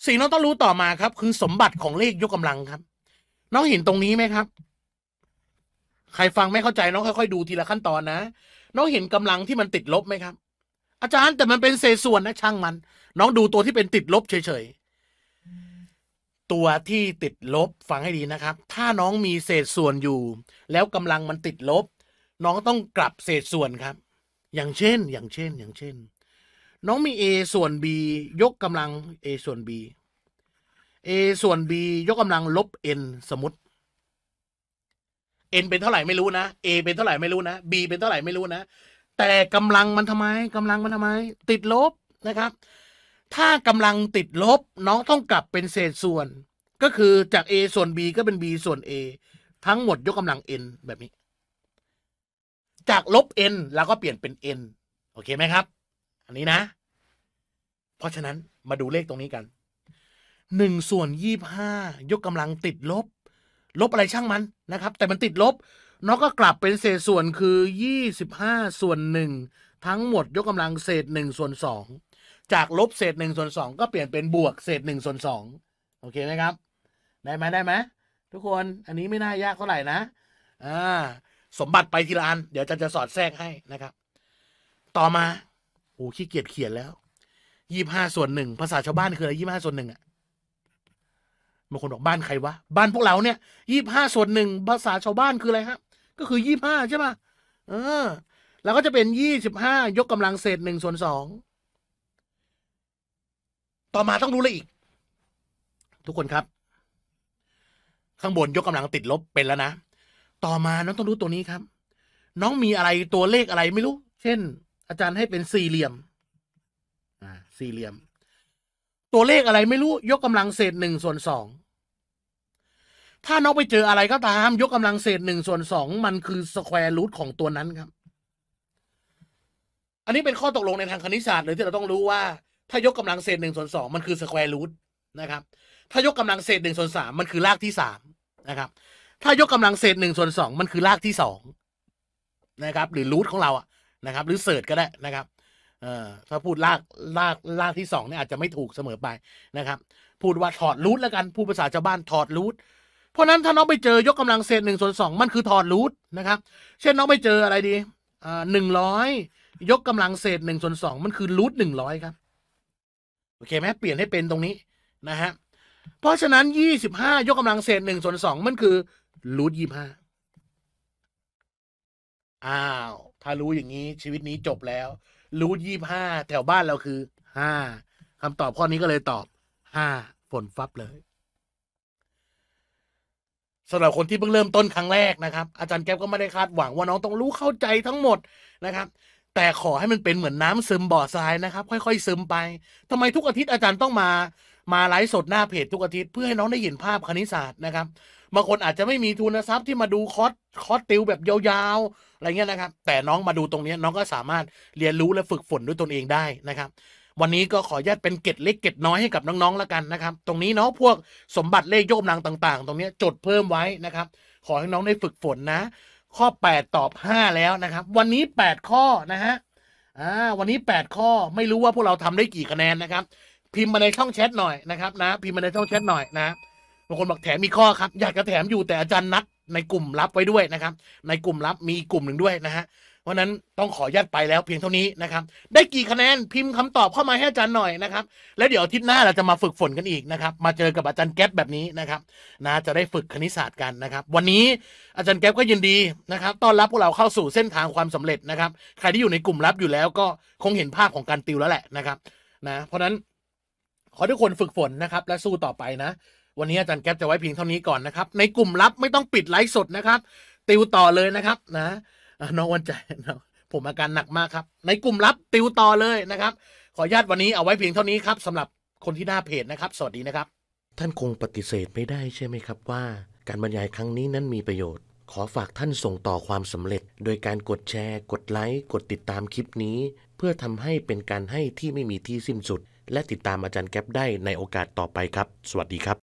สิ่งน้องต้องรู้ต่อมาครับคือสมบัติของเลขยกกำลังครับ น้องเห็นตรงนี้ไหมครับ ใครฟังไม่เข้าใจน้องค่อยๆ ดูทีละขั้นตอนนะ น้องเห็นกำลังที่มันติดลบไหมครับ อาจารย์แต่มันเป็นเศษส่วนนะช่างมัน น้องดูตัวที่เป็นติดลบเฉยๆตัวที่ติดลบฟังให้ดีนะครับ ถ้าน้องมีเศษส่วนอยู่ แล้วกำลังมันติดลบ น้องต้องกลับเศษส่วนครับ อย่างเช่น อย่างเช่น อย่างเช่นน้องมี a ส่วน b ยกกำลัง a ส่วน b a ส่วน b ยกกำลังลบ n สมมติ n เป็นเท่าไหร่ไม่รู้นะ a เป็นเท่าไหร่ไม่รู้นะ b เป็นเท่าไหร่ไม่รู้นะแต่กำลังมันทำไมกำลังมันทำไม ติดลบนะครับ ถ้ากำลังติดลบน้องต้องกลับเป็นเศษส่วน ก็คือจาก a ส่วน b ก็เป็น b ส่วน a ทั้งหมดยกกำลัง n แบบนี้ จากลบ n แล้วก็เปลี่ยนเป็น n โอเคไหมครับอันนี้ นะ เพราะฉะนั้นมาดูเลขตรงนี้กันหนึ่งส่วนยี่ห้ายกกำลังติดลบ ลบอะไรช่างมัน นะครับ แต่มันติดลบนาอก็กลับเป็นเศษส่วนคือ 25ส่วนหนึ่งทั้งหมดยกกำลังเศษหนึ่งส่วนสองจากลบเศษหนึ่งส่วนสองก็เปลี่ยนเป็นบวกเศษหนึ่งส่วนสองโอเคไหมครับ ได้ไหมได้ไหมทุกคนอันนี้ไม่น่ายากเท่าไหร่นะอ่าสมบัติไปทีละอันเดี๋ยวจะจะสอดแทรกให้นะครับ ต่อมาโอ้ขี้เกียจเขียนแล้ว ยี่ห้าส่วนหนึ่งภาษาชาวบ้านคืออะไรยี่ห้าส่วนหนึ่งอ่ะบางคนบอกบ้านใครวะบ้านพวกเราเนี่ยยี่ห้าส่วนหนึ่งภาษาชาวบ้านคืออะไรฮะก็คือยี่ห้าใช่ป่ะเออแล้วก็จะเป็นยี่สิบห้ายกกำลังเศษหนึ่งส่วนสองต่อมาต้องรู้เลยอีก ทุกคนครับข้างบนยกกำลังติดลบเป็นแล้วนะต่อมาน้องต้องรู้ตัวนี้ครับ น้องมีอะไรตัวเลขอะไรไม่รู้ เช่นอาจารย์ให้เป็นสี่เหลี่ยม อ่า สี่เหลี่ยม ตัวเลขอะไรไม่รู้ ยกกำลังเศษหนึ่งส่วนสอง ถ้าน้องไปเจออะไรก็ตาม ยกกำลังเศษหนึ่งส่วนสองมันคือสแควร์รูทของตัวนั้นครับ อันนี้เป็นข้อตกลงในทางคณิตศาสตร์เลยที่เราต้องรู้ว่า ถ้ายกกำลังเศษหนึ่งส่วนสองมันคือสแควร์รูทนะครับ ถ้ายกกำลังเศษหนึ่งส่วนสาม มันคือรากที่สามนะครับ ถ้ายกกำลังเศษหนึ่งส่วนสอง มันคือรากที่สองนะครับ หรือรูทของเราอะ่ะนะครับหรือเสิร์ชก็ได้นะครับ เอ่อถ้าพูดลากลากลากที่สองเนี่ยอาจจะไม่ถูกเสมอไปนะครับ พูดว่าถอดรูทแล้วกันพูดภาษาชาวบ้านถอดรูทเพราะนั้นถ้าน้องไปเจอยกกำลังเศษหนึ่งส่วนสองมันคือถอดรูทนะครับ เช่นน้องไปเจออะไรดีอ่าหนึ่งร้อยยกกำลังเศษหนึ่งส่วนสองมันคือรูทหนึ่งร้อยครับ โอเคไหมเปลี่ยนให้เป็นตรงนี้นะฮะเพราะฉะนั้นยี่สิบห้ายกกำลังเศษหนึ่งส่วนสองมันคือรูทยี่ห้าอ้าวถ้ารู้อย่างนี้ชีวิตนี้จบแล้ว รูทยี่ห้าแถวบ้านเราคือห้าคำตอบข้อนี้ก็เลยตอบห้าฝนฟับเลยสำหรับคนที่เพิ่งเริ่มต้นครั้งแรกนะครับ อาจารย์แก๊ปก็ไม่ได้คาดหวังว่าน้องต้องรู้เข้าใจทั้งหมดนะครับ แต่ขอให้มันเป็นเหมือนน้ำซึมบ่อทรายนะครับ ค่อยๆซึมไป ทำไมทุกอาทิตย์อาจารย์ต้องมา มาไลฟ์สดหน้าเพจทุกอาทิตย์เพื่อให้น้องได้เห็นภาพคณิตศาสตร์นะครับบางคนอาจจะไม่มีทุนทรัพย์ที่มาดูคอร์สคอร์สติวแบบยาวๆอะไรเงี้ยนะครับ แต่น้องมาดูตรงนี้น้องก็สามารถเรียนรู้และฝึกฝนด้วยตนเองได้นะครับวันนี้ก็ขอญาตเป็นเก็ตเล็กเก็ตน้อยให้กับน้องๆแล้วกันนะครับตรงนี้เนาะพวกสมบัติเลขโยมนางต่างๆ ตรงนี้จดเพิ่มไว้นะครับขอให้น้องได้ฝึกฝนนะ ข้อ8ตอบ 5 แล้วนะครับวันนี้8ข้อนะฮะอ่าวันนี้ 8 ข้อไม่รู้ว่าพวกเราทำได้กี่คะแนนนะครับ พิมพ์มาในช่องแชทหน่อยนะครับนะพิมพ์มาในช่องแชทหน่อยนะบางคนบอกแถมมีข้อครับอยากจะแถมอยู่แต่อาจารย์นัดในกลุ่มลับไว้ด้วยนะครับ ในกลุ่มลับมีกลุ่มหนึ่งด้วยนะฮะ เพราะนั้นต้องขอญาตไปแล้วเพียงเท่านี้นะครับ ได้กี่คะแนนพิมพ์คำตอบเข้ามาให้อาจารย์หน่อยนะครับ แล้วเดี๋ยวอาทิตย์หน้าเราจะมาฝึกฝนกันอีกนะครับ มาเจอกับอาจารย์แก๊ปแบบนี้นะครับ นะจะได้ฝึกคณิตศาสตร์กันนะครับ วันนี้อาจารย์แก๊ปก็ยินดีนะครับ ต้อนรับพวกเราเข้าสู่เส้นทางความสำเร็จนะครับ ใครที่อยู่ในกลุ่มลับอยู่แล้ว ก็คงเห็นภาพของการติวแล้วแหละนะครับ นะเพราะนั้น ขอทุกคนฝึกฝนนะครับ และสู้ต่อไปนะวันนี้ อาจารย์แก๊ปจะไว้เพียงเท่านี้ก่อนนะครับ ในกลุ่มลับไม่ต้องปิดไลฟ์สดนะครับ ติวต่อเลยนะครับนะ น้องวันใจ ผมอาการหนักมากครับ ในกลุ่มลับติวต่อเลยนะครับ ขออนุญาตวันนี้เอาไว้เพียงเท่านี้ครับสำหรับคนที่หน้าเพจนะครับ สวัสดีนะครับ ท่านคงปฏิเสธไม่ได้ใช่ไหมครับว่า การบรรยายครั้งนี้นั้นมีประโยชน์ ขอฝากท่านส่งต่อความสำเร็จ โดยการกดแชร์ กดไลค์ กดติดตามคลิปนี้ เพื่อทำให้เป็นการให้ที่ไม่มีที่สิ้นสุด และติดตามอาจารย์แก๊ปได้ในโอกาสต่อไปครับ สวัสดีครับ